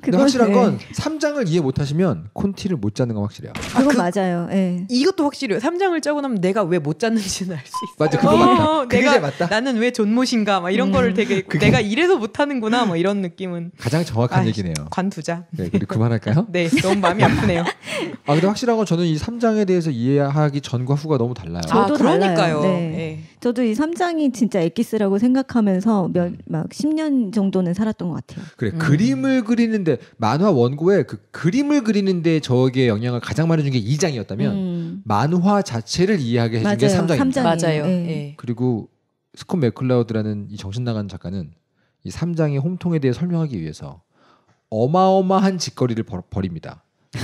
근데 확실한 네. 건 3장을 이해 못하시면 콘티를 못 짜는 건 확실해요. 아, 그건 그, 맞아요. 예. 이것도 확실해요. 3장을 짜고 나면 내가 왜못 짰는지는 알수 있어. 맞아, 그거 맞다. 어, 내가 맞다. 나는 왜 존못인가 막 이런 음. 거를 되게 <laughs> 그게... 내가 이래서 못하는구나 막 이런 느낌은 가장 정확한 아, 얘기네요. 관두자. 네, 그리 그만할까요? <laughs> 네, 너무 마음이 아프네요. 아 근데 확실한 건 저는 이 3장에 대해서 이해하기 전과 후가 너무 달라요. 아, 그러니까요. 네. 네. 저도 이 3장이 진짜 엑기스라고 생각하면서 몇, 음. 막 10년 정도는 살았던 것 같아요. 그래 음. 그림을 그리는데 만화 원고에 그 그림을 그리는데 저에게 영향을 가장 많이 준 게 2장이었다면 음. 만화 자체를 이해하게 해 준 게 3장입니다. 맞아요. 네. 예. 그리고 스콧 맥클라우드라는 이 정신 나간 작가는 이 3장의 홈통에 대해 설명하기 위해서 어마어마한 짓거리를 벌, 벌입니다.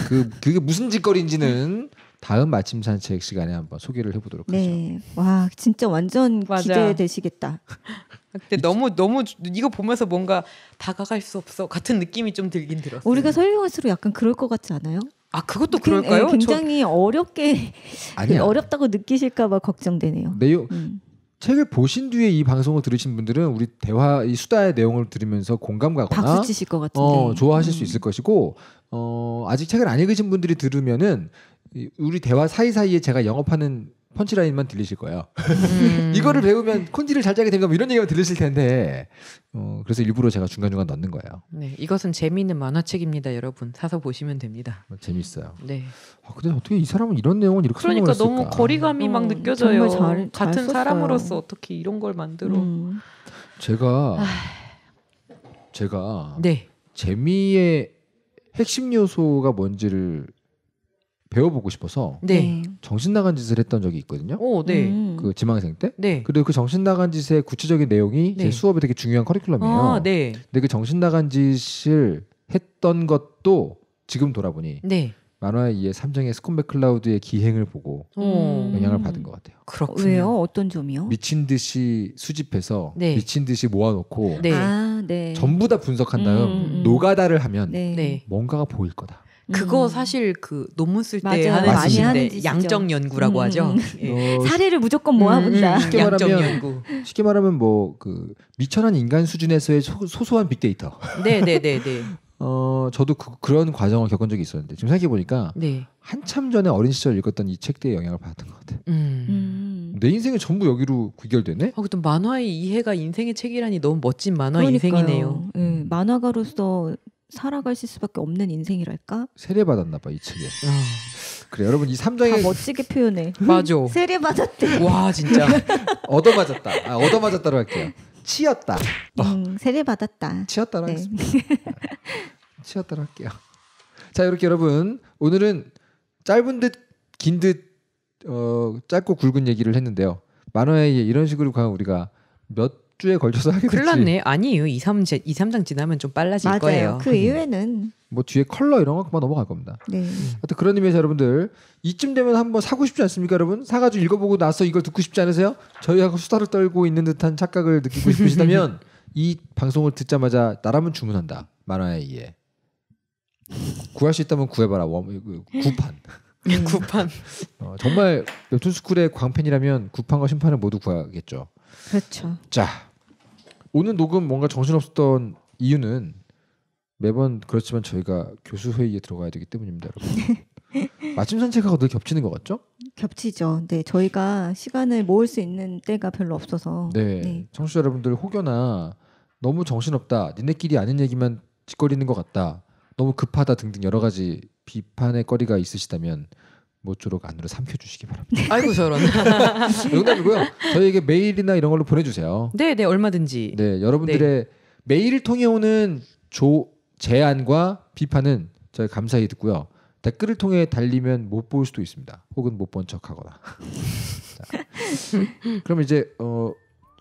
그 그게 무슨 짓거리인지는 다음 아침 산책 시간에 한번 소개를 해보도록 네. 하죠. 와 진짜 완전 맞아. 기대되시겠다. 근데 너무 너무 이거 보면서 뭔가 다가갈 수 없어 같은 느낌이 좀 들긴 들었어요. 우리가 설명할수록 약간 그럴 것 같지 않아요? 아 그것도 그럴까요? 예, 굉장히 저... 어렵게 <laughs> 아니 어렵다고 느끼실까봐 걱정되네요. 내용 음. 책을 보신 뒤에 이 방송을 들으신 분들은 우리 대화 이 수다의 내용을 들으면서 공감 가거나 박수 치실 것 같은데 어, 좋아하실 음. 수 있을 것이고 어, 아직 책을 안 읽으신 분들이 들으면은 우리 대화 사이사이에 제가 영업하는 펀치라인만 들리실 거예요. 음. <laughs> 이거를 배우면 콘티를 잘 짜게 됩다뭐 이런 얘기만 들리실 텐데 어, 그래서 일부러 제가 중간중간 넣는 거예요. 네, 이것은 재미있는 만화책입니다, 여러분. 사서 보시면 됩니다. 어, 재밌어요. 네. 아, 근데 어떻게 이 사람은 이런 내용을 이렇게 그러니까 너무 거리감이 막 어, 느껴져요. 잘, 같은 잘 사람으로서 어떻게 이런 걸 만들어? 음. 제가 아. 제가 네. 재미의 핵심 요소가 뭔지를 배워보고 싶어서 네. 정신 나간 짓을 했던 적이 있거든요. 오, 네. 음. 그 지망생 때. 네. 그리고 그 정신 나간 짓의 구체적인 내용이 네. 제 수업에 되게 중요한 커리큘럼이에요. 아, 네. 근데 그 정신 나간 짓을 했던 것도 지금 돌아보니 네. 만화에 의해 삼정의 스콘백 클라우드의 기행을 보고 음. 영향을 받은 것 같아요. 그렇군요. 왜요? 어떤 점이요? 미친 듯이 수집해서 네. 미친 듯이 모아놓고 네. 아, 네. 전부 다 분석한 다음 음, 음. 음. 노가다를 하면 네. 네. 뭔가가 보일 거다. 그거 음. 사실 그 논문 쓸 때 하는 많이 하는 양적 연구라고 음. 하죠. 예. 어, 사례를 무조건 모아본다. 뭐 음, 음, 쉽게 말하면, 연구. 쉽게 말하면 뭐 그 미천한 인간 수준에서의 소, 소소한 빅데이터. 네네네네. 네, 네, 네. <laughs> 어 저도 그, 그런 과정을 겪은 적이 있었는데 지금 생각해 보니까 네. 한참 전에 어린 시절 읽었던 이 책들의 영향을 받았던 것 같아. 음. 음. 내 인생은 전부 여기로 귀결되네. 아, 또 만화의 이해가 인생의 책이라니 너무 멋진 만화 그러니까요. 인생이네요. 음, 만화가로서 살아갈 수밖에 없는 인생이랄까? 세례받았나 봐이 책에. 아. 그래 여러분 이 3장에 멋지게 표현해. <laughs> 맞아. <laughs> 세례받았대. 와 진짜 얻어맞았다. 아, 얻어맞았다로 할게요. 치였다. 음, 세례받았다. 치였다로 네. 하습니다 <laughs> 치였다로 할게요. 자 이렇게 여러분 오늘은 짧은 듯 긴듯어 짧고 굵은 얘기를 했는데요. 만화에 이런 식으로 과연 우리가 몇 주에 걸쳐서 하게 됐지. 큰일 네 아니에요. 2, 3, 2, 3장 지나면 좀 빨라질 맞아요. 거예요. 그 음. 이후에는 뭐 뒤에 컬러 이런 거 그만 넘어갈 겁니다. 네. 하여튼 그런 의미에서 여러분들 이쯤 되면 한번 사고 싶지 않습니까, 여러분? 사가지고 읽어보고 나서 이걸 듣고 싶지 않으세요? 저희하고 수다를 떨고 있는 듯한 착각을 느끼고 싶으시다면 <laughs> 이 방송을 듣자마자 나라면 주문한다 만화의 이해 구할 수 있다면 구해봐라 그, 그, 구판. 음. <laughs> 구판. 어, 정말 웹툰스쿨의 광팬이라면 구판과 심판을 모두 구하겠죠. 그렇죠. 자 오늘 녹음 뭔가 정신없었던 이유는 매번 그렇지만 저희가 교수 회의에 들어가야 되기 때문입니다, 여러분. 아침 <laughs> 산책하고 늘 겹치는 것 같죠? 겹치죠. 네, 저희가 시간을 모을 수 있는 때가 별로 없어서. 네, 네. 청취자 여러분들 혹여나 너무 정신없다, 니네끼리 아는 얘기만 짓거리는 것 같다, 너무 급하다 등등 여러 가지 비판의 거리가 있으시다면 모쪼록 안으로 삼켜주시기 바랍니다. <laughs> 아이고 저런. <laughs> 네, 농담이고요. 저희에게 메일이나 이런 걸로 보내주세요. 네, 네 얼마든지. 네, 여러분들의 네. 메일을 통해 오는 조 제안과 비판은 저희 감사히 듣고요. 댓글을 통해 달리면 못 볼 수도 있습니다. 혹은 못 본 척하거나. <laughs> 그럼 이제 어,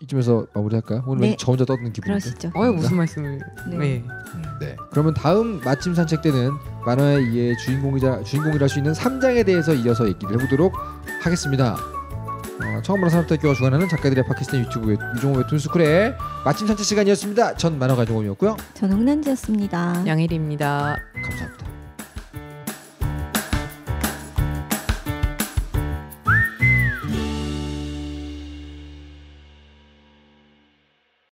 이쯤에서 마무리할까요? 오늘 네. 저 혼자 떠드는 기분인데. 그러시죠. 어 무슨 말씀을? 네. 네. 네. 그러면 다음 맛집 산책 때는 만화의 이의 주인공이자 주인공이라 할수 있는 3장에 대해서 이어서 얘기를 해보도록 하겠습니다. 어, 처음 보는 산업대학교와 주관하는 작가들의 팟캐스트 유튜브 유종호 웹툰 스쿨의 맛집 산책 시간이었습니다. 전 만화가 종호이었고요. 전 홍난지였습니다. 양일입니다. 감사합니다.